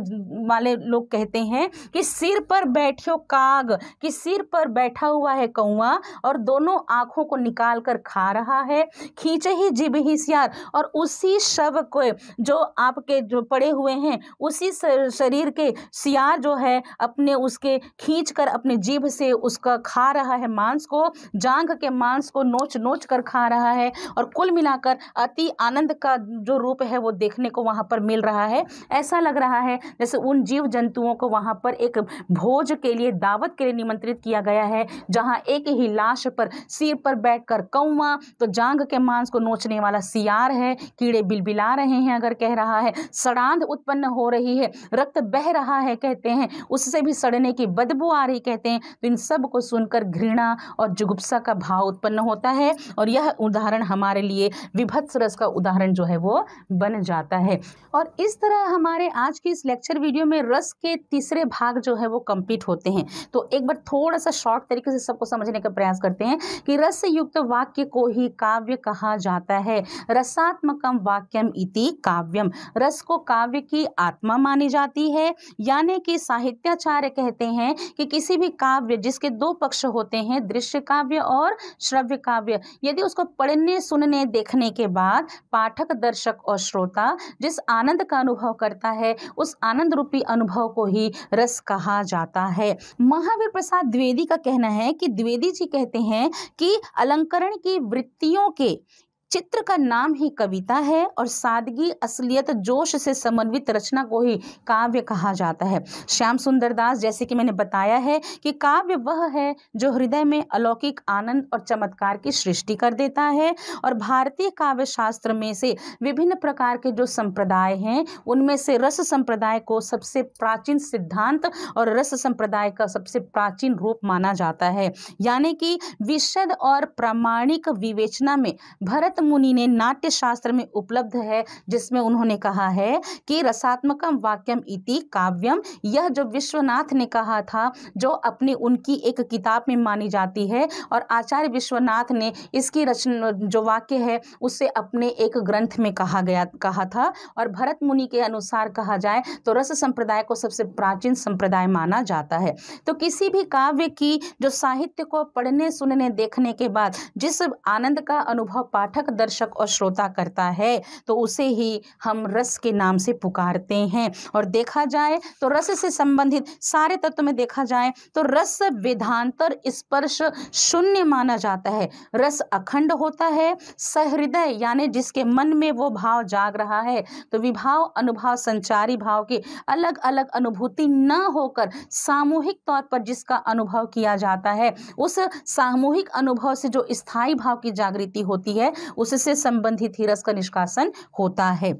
वाले लोग कहते हैं कि सिर पर बैठो काग कि सिर पर बैठा हुआ है कौआ और दोनों आँखों को निकाल कर खा रहा है खींचे ही जिब ही सियार और उसी शव को जो आपके जो पड़े हुए हैं उसी शरीर के सियार जो है अपने उसके खींच कर अपने जीभ से उसका खा रहा है मांस को जांघ के मांस को नोच नोच कर खा रहा है और कुल मिलाकर अति आनंद का जो रूप है वो देखने को वहाँ पर मिल रहा है ऐसा लग रहा है जैसे उन जीव जंतुओं को वहाँ पर एक भोज के लिए दावत के लिए निमंत्रित किया गया है जहाँ एक ही लाश पर सिर पर कर कौवा तो जांग के मांस को नोचने वाला सियार है कीड़े बिलबिला रहे हैं अगर कह रहा है सड़ांध उत्पन्न हो रही है रक्त बह रहा है कहते हैं उससे भी सड़ने की बदबू आ रही कहते हैं तो इन सब को सुनकर घृणा और जुगुप्सा का भाव उत्पन्न होता है और यह उदाहरण हमारे लिए विभत्स रस का उदाहरण जो है वो बन जाता है और इस तरह हमारे आज के इस लेक्चर वीडियो में रस के तीसरे भाग जो है वो कंप्लीट होते हैं तो एक बार थोड़ा सा शॉर्ट तरीके से सबको समझने का प्रयास करते हैं कि रस से युक्त वाक्य को ही काव्य कहा जाता है रसात्मकम वाक्यम इति काव्यम रस को काव्य की आत्मा मानी जाती है यानी कि साहित्याचार्य कहते हैं कि किसी भी काव्य जिस इसके दो पक्ष होते हैं दृश्य काव्य और श्रव्य काव्य यदि उसको पढ़ने सुनने देखने के बाद पाठक दर्शक और श्रोता जिस आनंद का अनुभव करता है उस आनंद रूपी अनुभव को ही रस कहा जाता है महावीर प्रसाद द्विवेदी का कहना है कि द्विवेदी जी कहते हैं कि अलंकरण की वृत्तियों के चित्र का नाम ही कविता है और सादगी असलियत जोश से समन्वित रचना को ही काव्य कहा जाता है श्याम सुंदर दास जैसे कि मैंने बताया है कि काव्य वह है जो हृदय में अलौकिक आनंद और चमत्कार की सृष्टि कर देता है और भारतीय काव्य शास्त्र में से विभिन्न प्रकार के जो संप्रदाय हैं उनमें से रस संप्रदाय को सबसे प्राचीन सिद्धांत और रस संप्रदाय का सबसे प्राचीन रूप माना जाता है यानी कि विशद और प्रामाणिक विवेचना में भरत मुनि ने नाट्य शास्त्र में उपलब्ध है जिसमें उन्होंने कहा है कि रसात्मकम वाक्यम इति काव्यम यह जो विश्वनाथ ने कहा था जो अपनी उनकी एक किताब में मानी जाती है और आचार्य विश्वनाथ ने इसकी रचना जो वाक्य है उसे अपने एक ग्रंथ में कहा गया कहा था और भरत मुनि के अनुसार कहा जाए तो रस संप्रदाय को सबसे प्राचीन संप्रदाय माना जाता है तो किसी भी काव्य की जो साहित्य को पढ़ने सुनने देखने के बाद जिस आनंद का अनुभव पाठक दर्शक और श्रोता करता है तो उसे ही हम रस के नाम से पुकारते हैं और देखा जाए तो रस से संबंधित सारे तत्व में देखा जाए तो रस वेदांतर स्पर्श शून्य माना जाता है रस अखंड होता है सहृदय यानी जिसके मन में वो भाव जाग रहा है तो विभाव अनुभाव संचारी भाव के अलग अलग अनुभूति न होकर सामूहिक तौर पर जिसका अनुभव किया जाता है उस सामूहिक अनुभव से जो स्थायी भाव की जागृति होती है उससे संबंधित ही रस का निष्कासन होता है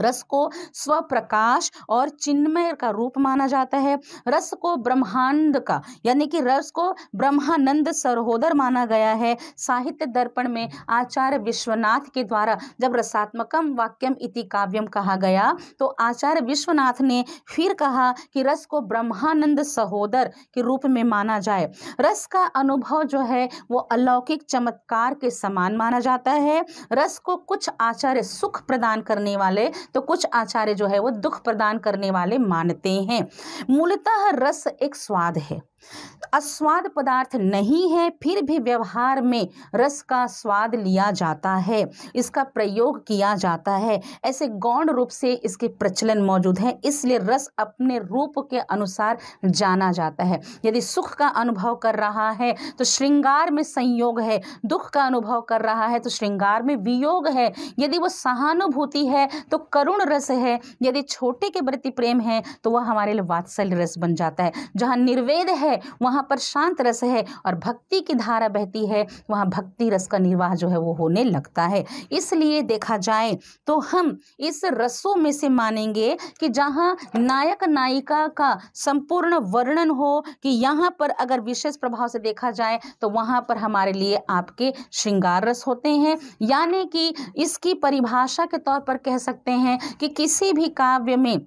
रस को स्वप्रकाश और चिन्मय का रूप माना जाता है रस को ब्रह्मांड का यानी कि रस को ब्रह्मानंद सरोदर माना गया है साहित्य दर्पण में आचार्य विश्वनाथ के द्वारा जब रसात्मकम वाक्यम इति काव्यम कहा गया तो आचार्य विश्वनाथ ने फिर कहा कि रस को ब्रह्मानंद सहोदर के रूप में माना जाए रस का अनुभव जो है वो अलौकिक चमत्कार के समान माना जाता है रस को कुछ आचार्य सुख प्रदान करने वाले तो कुछ आचार्य जो है वो दुख प्रदान करने वाले मानते हैं मूलतः रस एक स्वाद है तो अस्वाद पदार्थ नहीं है फिर भी व्यवहार में रस का स्वाद लिया जाता है इसका प्रयोग किया जाता है ऐसे गौण रूप से इसके प्रचलन मौजूद है इसलिए रस अपने रूप के अनुसार जाना जाता है यदि सुख का अनुभव कर रहा है तो श्रृंगार में संयोग है दुख का अनुभव कर रहा है तो श्रृंगार में वियोग है यदि वो सहानुभूति है तो करुण रस है यदि छोटे के प्रति प्रेम है तो वह हमारे लिए वात्सल्य रस बन जाता है जहाँ निर्वेद है है वहाँ पर शांत रस है और भक्ति की धारा बहती है वहाँ भक्ति रस का निर्वाह जो है वो होने लगता है इसलिए देखा जाए तो हम इस रसों में से मानेंगे कि जहाँ नायक नायिका का संपूर्ण वर्णन हो कि यहाँ पर अगर विशेष प्रभाव से देखा जाए तो वहाँ पर हमारे लिए आपके श्रृंगार रस होते हैं यानी कि इसकी परिभाषा के तौर पर कह सकते हैं कि किसी भी काव्य में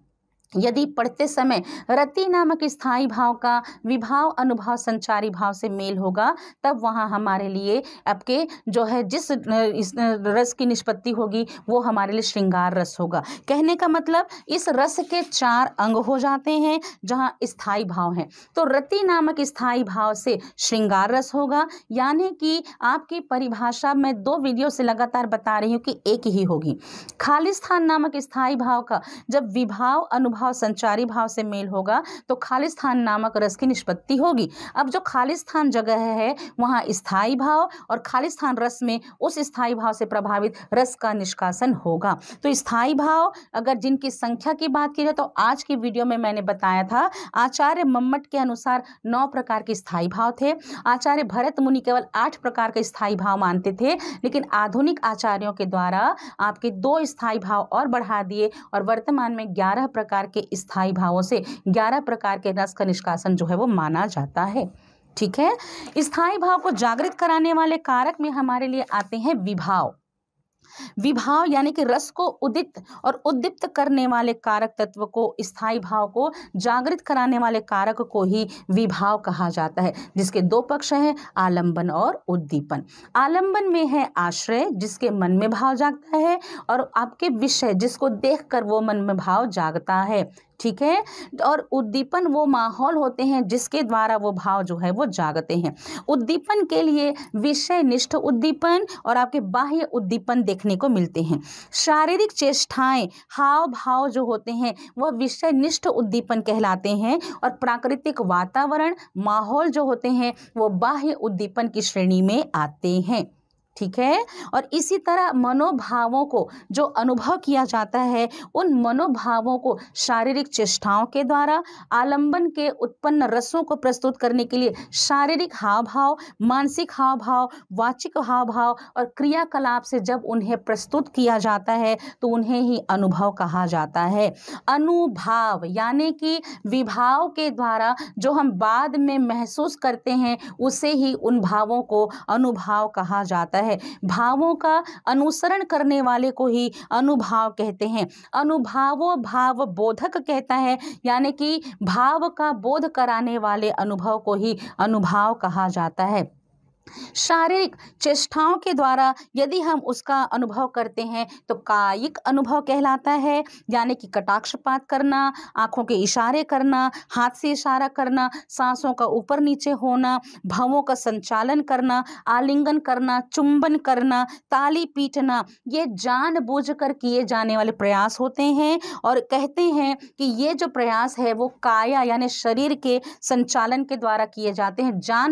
यदि पढ़ते समय रति नामक स्थाई भाव का विभाव अनुभाव संचारी भाव से मेल होगा तब वहाँ हमारे लिए आपके जो है जिस रस की निष्पत्ति होगी वो हमारे लिए श्रृंगार रस होगा कहने का मतलब इस रस के चार अंग हो जाते हैं जहाँ स्थाई भाव हैं तो रति नामक स्थाई भाव से श्रृंगार रस होगा यानी कि आपकी परिभाषा में दो वीडियो से लगातार बता रही हूँ कि एक ही होगी खालिस्थान नामक स्थायी भाव का जब विभाव अनुभव भाव संचारी भाव से मेल होगा तो खालिस्थान नामक रस की निष्पत्ति होगी अब जो खालिस्थान जगह है वहाँ स्थाई भाव और खालिस्थान रस में उस स्थाई भाव से प्रभावित रस का निष्कासन होगा तो स्थाई भाव अगर जिनकी संख्या की बात की जाए तो आज की वीडियो में मैंने बताया था आचार्य मम्मट के अनुसार नौ प्रकार के स्थायी भाव थे आचार्य भरत मुनि केवल आठ प्रकार के स्थायी भाव मानते थे लेकिन आधुनिक आचार्यों के द्वारा आपके दो स्थायी भाव और बढ़ा दिए और वर्तमान में ग्यारह प्रकार के स्थायी भावों से ग्यारह प्रकार के रस का निष्कासन जो है वो माना जाता है ठीक है स्थायी भाव को जागृत कराने वाले कारक में हमारे लिए आते हैं विभाव विभाव यानी कि रस को उदित और उद्दीप्त करने वाले कारक तत्व को स्थायी भाव को जागृत कराने वाले कारक को ही विभाव कहा जाता है जिसके दो पक्ष हैं आलंबन और उद्दीपन आलंबन में है आश्रय जिसके मन में भाव जागता है और आपके विषय जिसको देखकर वो मन में भाव जागता है ठीक है और उद्दीपन वो माहौल होते हैं जिसके द्वारा वो भाव जो है वो जागते हैं उद्दीपन के लिए विषय निष्ठ उद्दीपन और आपके बाह्य उद्दीपन देखने को मिलते हैं शारीरिक चेष्टाएं हाव भाव जो होते हैं वह विषय निष्ठ उद्दीपन कहलाते हैं और प्राकृतिक वातावरण माहौल जो होते हैं वो बाह्य उद्दीपन की श्रेणी में आते हैं ठीक है और इसी तरह मनोभावों को जो अनुभव किया जाता है उन मनोभावों को शारीरिक चेष्टाओं के द्वारा आलंबन के उत्पन्न रसों को प्रस्तुत करने के लिए शारीरिक हाव भाव मानसिक हाव भाव वाचिक हाव भाव और क्रियाकलाप से जब उन्हें प्रस्तुत किया जाता है तो उन्हें ही अनुभव कहा जाता है अनुभाव यानी कि विभाव के द्वारा जो हम बाद में महसूस करते हैं उसे ही उन भावों को अनुभाव कहा जाता है है भावों का अनुसरण करने वाले को ही अनुभाव कहते हैं अनुभावो भाव बोधक कहता है यानी कि भाव का बोध कराने वाले अनुभव को ही अनुभाव कहा जाता है शारीरिक चेष्टाओं के द्वारा यदि हम उसका अनुभव करते हैं तो कायिक अनुभव कहलाता है यानी कि कटाक्षपात करना आँखों के इशारे करना हाथ से इशारा करना सांसों का ऊपर नीचे होना भावों का संचालन करना आलिंगन करना चुंबन करना ताली पीटना ये जानबूझकर किए जाने वाले प्रयास होते हैं और कहते हैं कि ये जो प्रयास है वो काया यानी शरीर के संचालन के द्वारा किए जाते हैं जान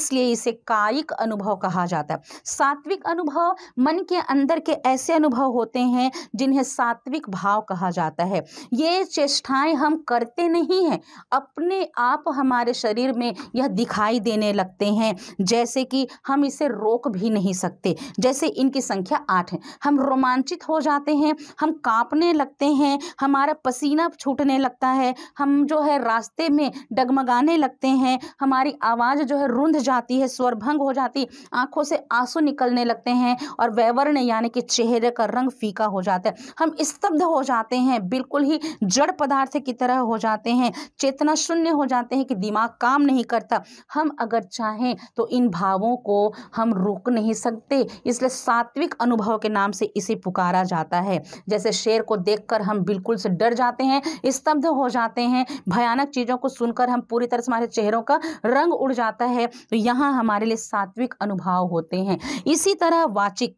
इसलिए इसे जिसे कायिक अनुभव कहा जाता है सात्विक अनुभव मन के अंदर के ऐसे अनुभव होते हैं जिन्हें सात्विक भाव कहा जाता है ये चेष्टाएं हम करते नहीं हैं अपने आप हमारे शरीर में यह दिखाई देने लगते हैं जैसे कि हम इसे रोक भी नहीं सकते जैसे इनकी संख्या आठ है हम रोमांचित हो जाते हैं हम कांपने लगते हैं हमारा पसीना छूटने लगता है हम जो है रास्ते में डगमगाने लगते हैं हमारी आवाज़ जो है रुंध जाती है स्वर भंग हो जाती आंखों से आंसू निकलने लगते हैं और वैवर्ण यानी कि चेहरे का रंग फीका हो जाता है हम स्तब्ध हो जाते हैं बिल्कुल ही जड़ पदार्थ की तरह हो जाते हैं चेतना शून्य हो जाते हैं कि दिमाग काम नहीं करता हम अगर चाहें तो इन भावों को हम रोक नहीं सकते इसलिए सात्विक अनुभव के नाम से इसे पुकारा जाता है जैसे शेर को देखकर हम बिल्कुल से डर जाते हैं स्तब्ध हो जाते हैं भयानक चीज़ों को सुनकर हम पूरी तरह से हमारे चेहरों का रंग उड़ जाता है तो यहाँ हम हमारे लिए सात्विक अनुभाव होते हैं इसी तरह वाचिक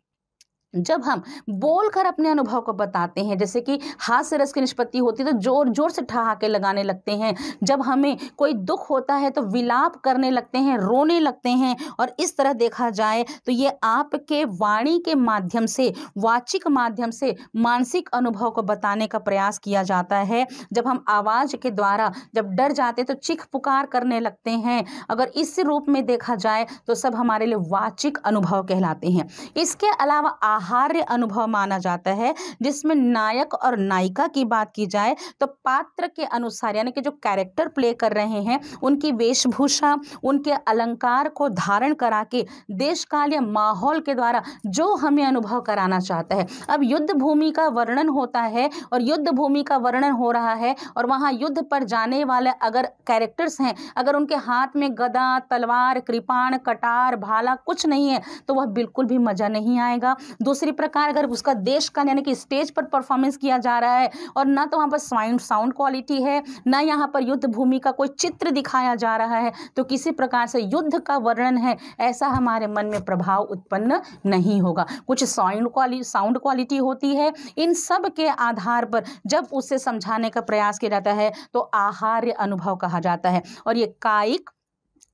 जब हम बोल कर अपने अनुभव को बताते हैं जैसे कि हाथ से रस की निष्पत्ति होती है तो जोर जोर से ठहाके लगाने लगते हैं जब हमें कोई दुख होता है तो विलाप करने लगते हैं रोने लगते हैं और इस तरह देखा जाए तो ये आपके वाणी के माध्यम से वाचिक माध्यम से मानसिक अनुभव को बताने का प्रयास किया जाता है जब हम आवाज़ के द्वारा जब डर जाते तो चिख पुकार करने लगते हैं अगर इस रूप में देखा जाए तो सब हमारे लिए वाचिक अनुभव कहलाते हैं इसके अलावा आहार्य अनुभव माना जाता है जिसमें नायक और नायिका की बात की जाए तो पात्र के अनुसार यानी कि जो कैरेक्टर प्ले कर रहे हैं उनकी वेशभूषा उनके अलंकार को धारण करा के देश काल या माहौल के द्वारा जो हमें अनुभव कराना चाहता है अब युद्ध भूमि का वर्णन होता है और युद्ध भूमि का वर्णन हो रहा है और वहाँ युद्ध पर जाने वाले अगर कैरेक्टर्स हैं अगर उनके हाथ में गदा तलवार कृपाण कटार भाला कुछ नहीं है तो वह बिल्कुल भी मज़ा नहीं आएगा दूसरी प्रकार अगर उसका देश का यानी कि स्टेज पर परफॉर्मेंस किया जा रहा है और ना तो वहाँ पर साउंड साउंड क्वालिटी है ना यहाँ पर युद्ध भूमि का कोई चित्र दिखाया जा रहा है तो किसी प्रकार से युद्ध का वर्णन है ऐसा हमारे मन में प्रभाव उत्पन्न नहीं होगा कुछ साउंड क्वालिटी साउंड क्वालिटी होती है इन सब के आधार पर जब उसे समझाने का प्रयास किया जाता है तो आहार्य अनुभव कहा जाता है और ये कायिक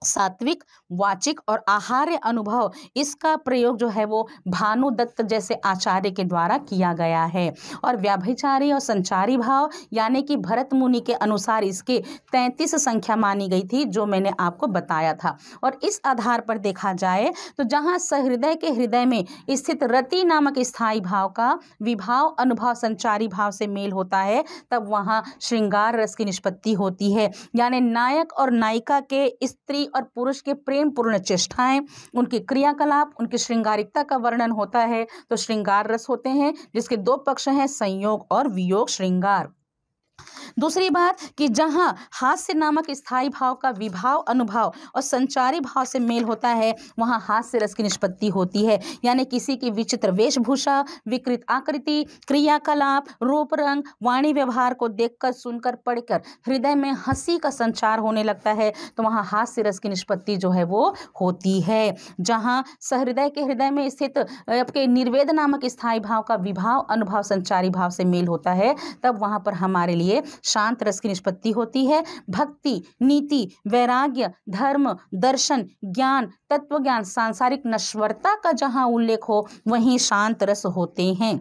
सात्विक वाचिक और आहार्य अनुभव इसका प्रयोग जो है वो भानुदत्त जैसे आचार्य के द्वारा किया गया है और व्याभिचारी और संचारी भाव यानी कि भरत मुनि के अनुसार इसके तैंतीस संख्या मानी गई थी जो मैंने आपको बताया था और इस आधार पर देखा जाए तो जहाँ सहृदय के हृदय में स्थित रति नामक स्थायी भाव का विभाव अनुभव संचारी भाव से मेल होता है तब वहाँ श्रृंगार रस की निष्पत्ति होती है यानी नायक और नायिका के स्त्री और पुरुष के प्रेम प्रेम पूर्ण चेष्टाएं उनकी क्रियाकलाप उनकी श्रृंगारिकता का वर्णन होता है तो श्रृंगार रस होते हैं जिसके दो पक्ष हैं संयोग और वियोग श्रृंगार दूसरी बात कि जहाँ हास्य नामक स्थायी भाव का विभाव अनुभाव और संचारी भाव से मेल होता है वहाँ हास्य रस की निष्पत्ति होती है यानी किसी की विचित्र वेशभूषा विकृत आकृति क्रियाकलाप रूप रंग वाणी व्यवहार को देखकर सुनकर पढ़कर हृदय में हंसी का संचार होने लगता है तो वहाँ हास्य रस की निष्पत्ति जो है वो होती है जहाँ सहृदय के हृदय में स्थित आपके निर्वेद नामक स्थायी भाव का विभाव अनुभाव संचारी भाव से मेल होता है तब वहाँ पर हमारे लिए लिए शांत रस की निष्पत्ति होती है भक्ति नीति वैराग्य धर्म दर्शन ज्ञान तत्व ज्ञान सांसारिक नश्वरता का जहां उल्लेख हो वहीं शांत रस होते हैं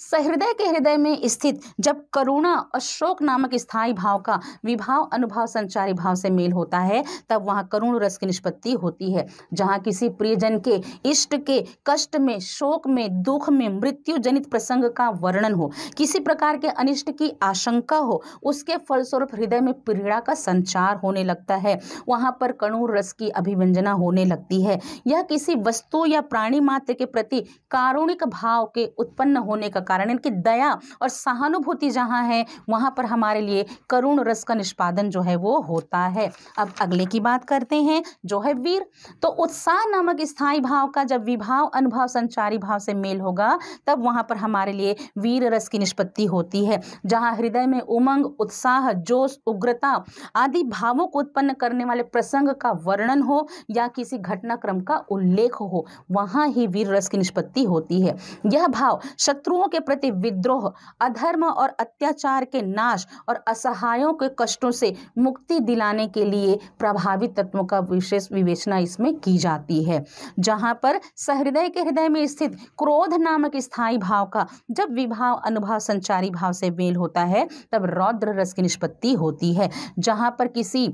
सहृदय के हृदय में स्थित जब करुणा और शोक नामक स्थायी भाव का विभाव अनुभाव संचारी भाव से मेल होता है तब वहाँ करुण रस की निष्पत्ति होती है जहाँ किसी प्रियजन के इष्ट के कष्ट में शोक में दुख में मृत्यु जनित प्रसंग का वर्णन हो किसी प्रकार के अनिष्ट की आशंका हो उसके फलस्वरूप हृदय में पीड़ा का संचार होने लगता है वहाँ पर करुण रस की अभिव्यंजना होने लगती है यह किसी वस्तु या प्राणी मात्र के प्रति कारुणिक भाव के उत्पन्न होने का कारण इनकी दया और सहानुभूति जहाँ है वहाँ पर हमारे लिए करुण रस का निष्पादन जो है वो होता है अब अगले की बात करते हैं जो है वीर तो उत्साह नामक स्थायी भाव का जब विभाव अनुभाव संचारी भाव से मेल होगा तब वहाँ पर हमारे लिए वीर रस की निष्पत्ति होती है जहाँ हृदय में उमंग उत्साह जोश उग्रता आदि भावों को उत्पन्न करने वाले प्रसंग का वर्णन हो या किसी घटनाक्रम का उल्लेख हो वहाँ ही वीर रस की निष्पत्ति होती है यह भाव शत्रुओं के प्रति विद्रोह अधर्म और अत्याचार के नाश और असहायों के कष्टों से मुक्ति दिलाने के लिए प्रभावी तत्वों का विशेष विवेचना इसमें की जाती है जहाँ पर सहृदय के हृदय में स्थित क्रोध नामक स्थायी भाव का जब विभाव अनुभाव संचारी भाव से मेल होता है तब रौद्र रस की निष्पत्ति होती है जहाँ पर किसी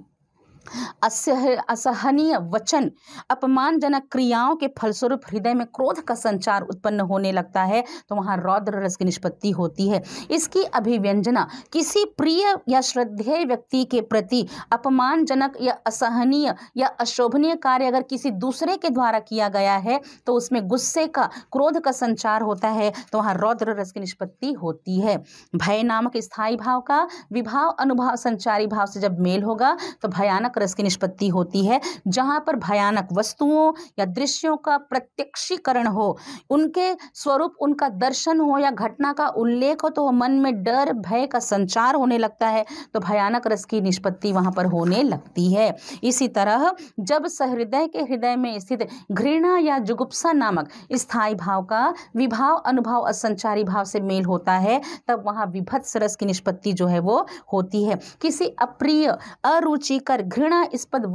असह असहनीय वचन अपमानजनक क्रियाओं के फलस्वरूप हृदय में क्रोध का संचार उत्पन्न होने लगता है तो वहाँ रौद्र रस की निष्पत्ति होती है इसकी अभिव्यंजना किसी प्रिय या श्रद्धेय व्यक्ति के प्रति अपमानजनक या असहनीय या अशोभनीय कार्य अगर किसी दूसरे के द्वारा किया गया है तो उसमें गुस्से का क्रोध का संचार होता है तो वहाँ रौद्र रस की निष्पत्ति होती है भय नामक स्थायी भाव का विभाव अनुभाव संचारी भाव से जब मेल होगा तो भयानक पर इसकी निष्पत्ति होती है जहाँ पर भयानक वस्तुओं या दृश्यों का प्रत्यक्षीकरण हो उनके स्वरूप उनका दर्शन हो या घटना का उल्लेख हो तो मन में डर भय का संचार होने लगता है तो भयानक रस की निष्पत्ति वहाँ पर होने लगती है इसी तरह जब सहृदय के हृदय में स्थित घृणा या जुगुप्सा नामक स्थायी भाव का विभाव अनुभाव असंचारी भाव से मेल होता है तब वहाँ विभत्स रस की निष्पत्ति जो है वो होती है किसी अप्रिय अरुचिकर घृणा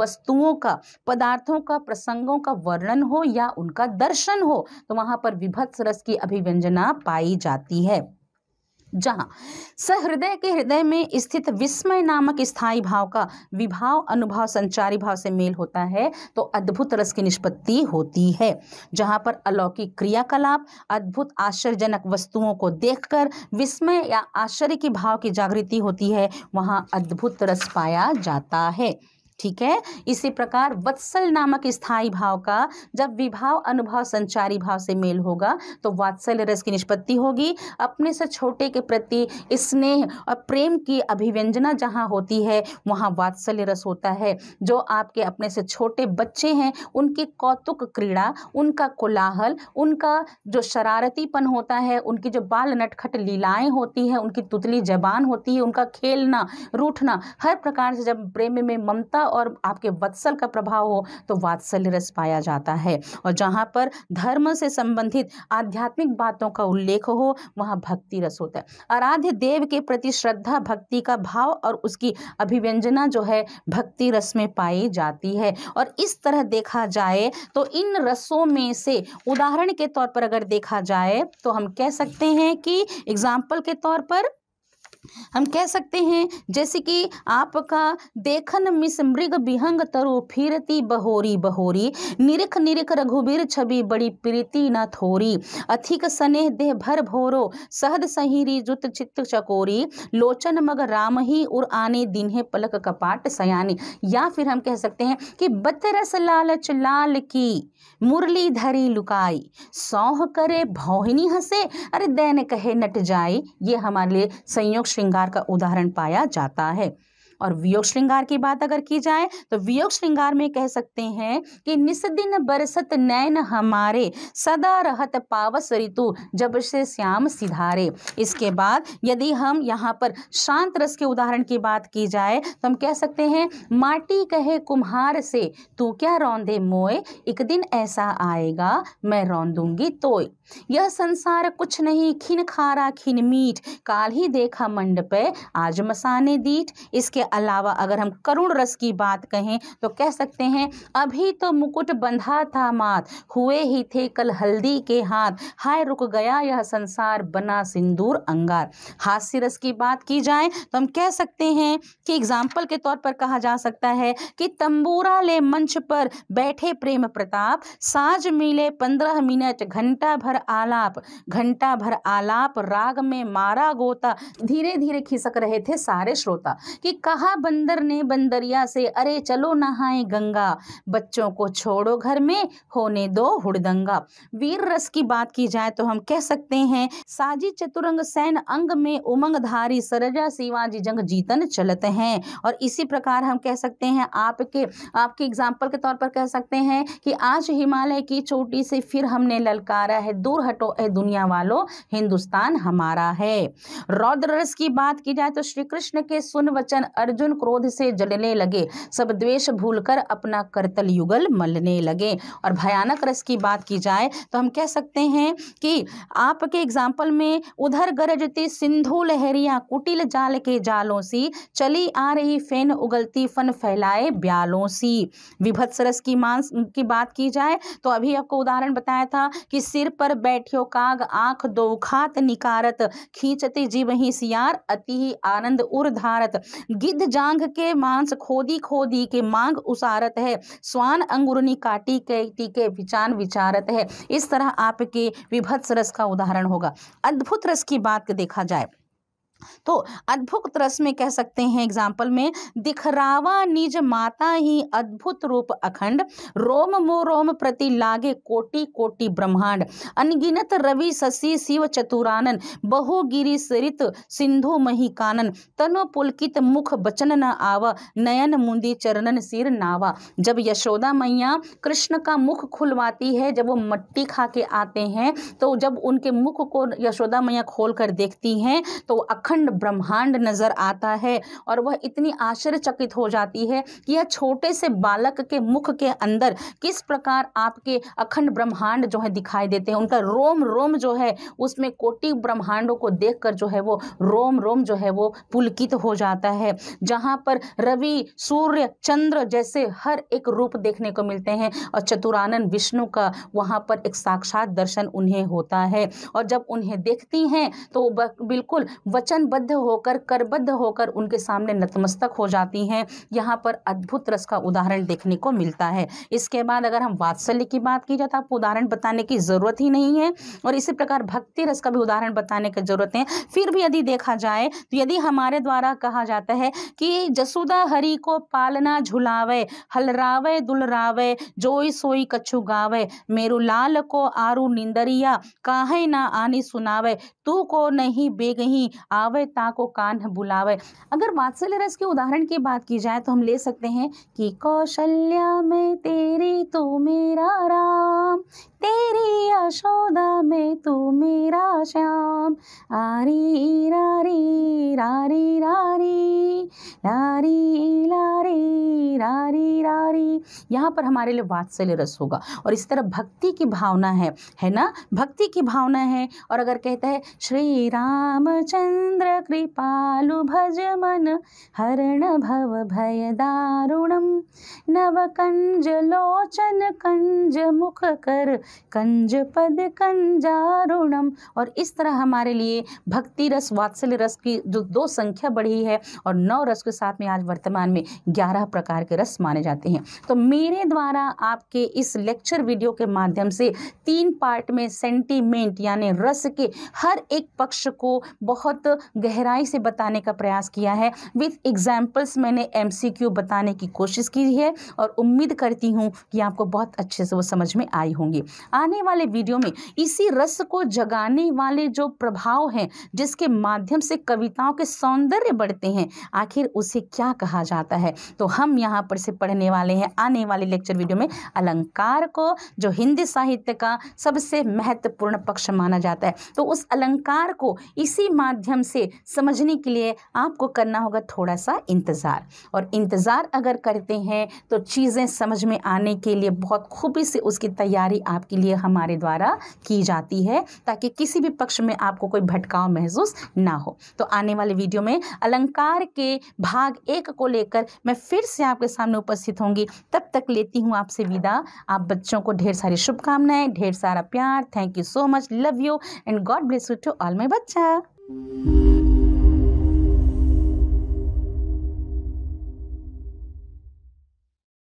वस्तुओं का पदार्थों का प्रसंगों का वर्णन हो या उनका दर्शन हो तो वहां पर विभत्स रस की अभिव्यंजना पाई जाती है जहाँ सहृदय के हृदय में स्थित विस्मय नामक स्थायी भाव का विभाव अनुभाव संचारी भाव से मेल होता है तो अद्भुत रस की निष्पत्ति होती है जहाँ पर अलौकिक क्रियाकलाप अद्भुत आश्चर्यजनक वस्तुओं को देखकर विस्मय या आश्चर्य के भाव की जागृति होती है वहाँ अद्भुत रस पाया जाता है ठीक है इसी प्रकार वत्सल नामक स्थायी भाव का जब विभाव अनुभाव संचारी भाव से मेल होगा तो वात्सल्य रस की निष्पत्ति होगी अपने से छोटे के प्रति स्नेह और प्रेम की अभिव्यंजना जहाँ होती है वहाँ वात्सल्य रस होता है जो आपके अपने से छोटे बच्चे हैं उनकी कौतुक क्रीड़ा उनका कोलाहल उनका जो शरारतीपन होता है उनकी जो बाल नटखट लीलाएं होती हैं उनकी तुतली जबान होती है उनका खेलना रूठना हर प्रकार से जब प्रेम में ममता और आपके वत्सल का प्रभाव हो तो वात्सल्य रस पाया जाता है और जहाँ पर धर्म से संबंधित आध्यात्मिक बातों का उल्लेख हो वहाँ भक्ति रस होता है आराध्य देव के प्रति श्रद्धा भक्ति का भाव और उसकी अभिव्यंजना जो है भक्ति रस में पाई जाती है और इस तरह देखा जाए तो इन रसों में से उदाहरण के तौर पर अगर देखा जाए तो हम कह सकते हैं कि एग्जाम्पल के तौर पर हम कह सकते हैं जैसे कि आपका देखन मिस मृग बिहंग तरु फिरती बहोरी बहोरी निरख निरख रघुबीर छवि बड़ी प्रीति न थोरी अथिक स्नेह देह भर भोरो सहद सहिरी जुत चित्त चकोरी लोचन मग राम ही उर आने दिन है पलक कपाट सयानी या फिर हम कह सकते हैं कि बतरस लालच लाल की मुरली धरी लुकाई सौह करे भौहिनी हंसे अरे दैन कहे नट जाए ये हमारे लिए संयोग श्रृंगार का उदाहरण पाया जाता है और वियोग श्रृंगार की बात अगर की जाए तो वियोग श्रृंगार में कह सकते हैं कि निस्दिन बरसत नैन हमारे सदा रहत पावस ऋतु जब से श्याम सिधारे इसके बाद यदि हम यहाँ पर शांत रस के उदाहरण की बात की जाए तो हम कह सकते हैं माटी कहे कुम्हार से तू क्या रौंदे मोए एक दिन ऐसा आएगा मैं रौंदूंगी तोय यह संसार कुछ नहीं खिन खारा खिन मीठ काल ही देखा मंडपे आज मसाने दीठ इसके अलावा अगर हम करुण रस की बात कहें तो कह सकते हैं अभी तो मुकुट बंधा था मात हुए ही थे कल हल्दी के हाथ हाय रुक गया यह संसार बना सिंदूर अंगार हास्य रस की बात की जाए तो हम कह सकते हैं कि एग्जाम्पल के तौर पर कहा जा सकता है कि तंबूरा ले मंच पर बैठे प्रेम प्रताप साज मिले पंद्रह मिनट घंटा भर आलाप घंटा भर आलाप राग में मारा गोता धीरे धीरे खिसक रहे थे सारे श्रोता कि का कहा बंदर ने बंदरिया से अरे चलो नहाए गंगा बच्चों को छोड़ो घर में होने दो हुड़दंगा वीर रस की बात की जाए तो हम कह सकते हैं साजी चतुरंग सैन अंग में उमंग धारी सरजा शिवाजी जंग जीतन चलते हैं और इसी प्रकार हम कह सकते हैं आपके आपके एग्जाम्पल के तौर पर कह सकते हैं कि आज हिमालय की चोटी से फिर हमने ललकारा है दूर हटो ए दुनिया वालों हिंदुस्तान हमारा है रौद्र रस की बात की जाए तो श्री कृष्ण के सुन वचन अर्जुन क्रोध से जलने लगे सब द्वेष भूलकर अपना करतल युगल मलने लगे और भयानक रस की बात की जाए तो हम कह सकते हैं कि आपके एग्जाम्पल में उधर गरजती सिंधु लहरियाँ कुटिल जाल के जालों सी चली आ रही फेन उगलती फन फैलाए ब्यालों सी विभत्स रस की मांस की बात की जाए तो अभी आपको उदाहरण बताया था कि सिर पर बैठियो काग आंख दो खात निकारत खींचते जीव ही सियार अति ही आनंद उर्धारत गिद सिद्ध जांग के मांस खोदी खोदी के मांग उसारत है स्वान अंगुरनी काटी के के विचान विचारत है इस तरह आपके विभत्स रस का उदाहरण होगा अद्भुत रस की बात देखा जाए तो अद्भुत रस में कह सकते हैं एग्जाम्पल में दिखरावा निज माता ही अद्भुत रूप अखंड रोम मो रोम प्रति लागे कोटि कोटि ब्रह्मांड अनगिनत रवि शशि शिव चतुरानन बहु गिरी सरित सिंधु मही कानन तनु पुलकित मुख बचन न आवा नयन मुंदी चरणन सिर नावा जब यशोदा मैया कृष्ण का मुख खुलवाती है जब वो मट्टी खा के आते हैं तो जब उनके मुख को यशोदा मैया खोल देखती हैं तो अखंड ब्रह्मांड नजर आता है और वह इतनी आश्चर्यचकित हो जाती है कि यह छोटे से बालक के मुख के अंदर किस प्रकार आपके अखंड ब्रह्मांड जो है दिखाई देते हैं उनका रोम रोम जो है उसमें कोटि ब्रह्मांडों को देख जो है वो रोम रोम जो है वो पुलकित हो जाता है जहाँ पर रवि सूर्य चंद्र जैसे हर एक रूप देखने को मिलते हैं और चतुरानंद विष्णु का वहाँ पर एक साक्षात दर्शन उन्हें होता है और जब उन्हें देखती हैं तो बिल्कुल वचन वचनबद्ध होकर करबद्ध होकर उनके सामने नतमस्तक हो जाती हैं यहाँ पर अद्भुत रस का उदाहरण देखने को मिलता है इसके बाद अगर हम वात्सल्य की बात की जाए तो आपको उदाहरण बताने की ज़रूरत ही नहीं है और इसी प्रकार भक्ति रस का भी उदाहरण बताने की ज़रूरत है फिर भी यदि देखा जाए तो यदि हमारे द्वारा कहा जाता है कि जसुदा हरि को पालना झुलावे हलरावे दुलरावे जोई सोई कछु गावे मेरू लाल को आरू निंदरिया काहे ना आनी सुनावे तू को नहीं बेगही आ आवे ताको कान बुलावे अगर वात्सल्य रस के उदाहरण की बात की जाए तो हम ले सकते हैं कि कौशल्या में तेरी तू मेरा राम तेरी यशोदा में तू मेरा श्याम आरी रारी रारी रारी रारी लारी रारी रारी यहाँ पर हमारे लिए वात्सल्य रस होगा और इस तरह भक्ति की भावना है है ना भक्ति की भावना है और अगर कहता है श्री रामचंद्र चंद्र कृपालु भज मन हरण भव भय नव कंज लोचन कंज मुख कर कंज पद कंजारुणम और इस तरह हमारे लिए भक्ति रस वात्सल्य रस की जो दो संख्या बढ़ी है और नौ रस के साथ में आज वर्तमान में ग्यारह प्रकार के रस माने जाते हैं तो मेरे द्वारा आपके इस लेक्चर वीडियो के माध्यम से तीन पार्ट में सेंटीमेंट यानी रस के हर एक पक्ष को बहुत गहराई से बताने का प्रयास किया है विथ एग्जाम्पल्स मैंने एम बताने की कोशिश की है और उम्मीद करती हूँ कि आपको बहुत अच्छे से वो समझ में आई होंगी आने वाले वीडियो में इसी रस को जगाने वाले जो प्रभाव हैं जिसके माध्यम से कविताओं के सौंदर्य बढ़ते हैं आखिर उसे क्या कहा जाता है तो हम यहाँ पर से पढ़ने वाले हैं आने वाले लेक्चर वीडियो में अलंकार को जो हिंदी साहित्य का सबसे महत्वपूर्ण पक्ष माना जाता है तो उस अलंकार को इसी माध्यम से से समझने के लिए आपको करना होगा थोड़ा सा इंतज़ार और इंतज़ार अगर करते हैं तो चीज़ें समझ में आने के लिए बहुत खूबी से उसकी तैयारी आपके लिए हमारे द्वारा की जाती है ताकि किसी भी पक्ष में आपको कोई भटकाव महसूस ना हो तो आने वाले वीडियो में अलंकार के भाग एक को लेकर मैं फिर से आपके सामने उपस्थित होंगी तब तक लेती हूँ आपसे विदा आप बच्चों को ढेर सारी शुभकामनाएं ढेर सारा प्यार thank you so much love you and God bless you to all my बच्चा うん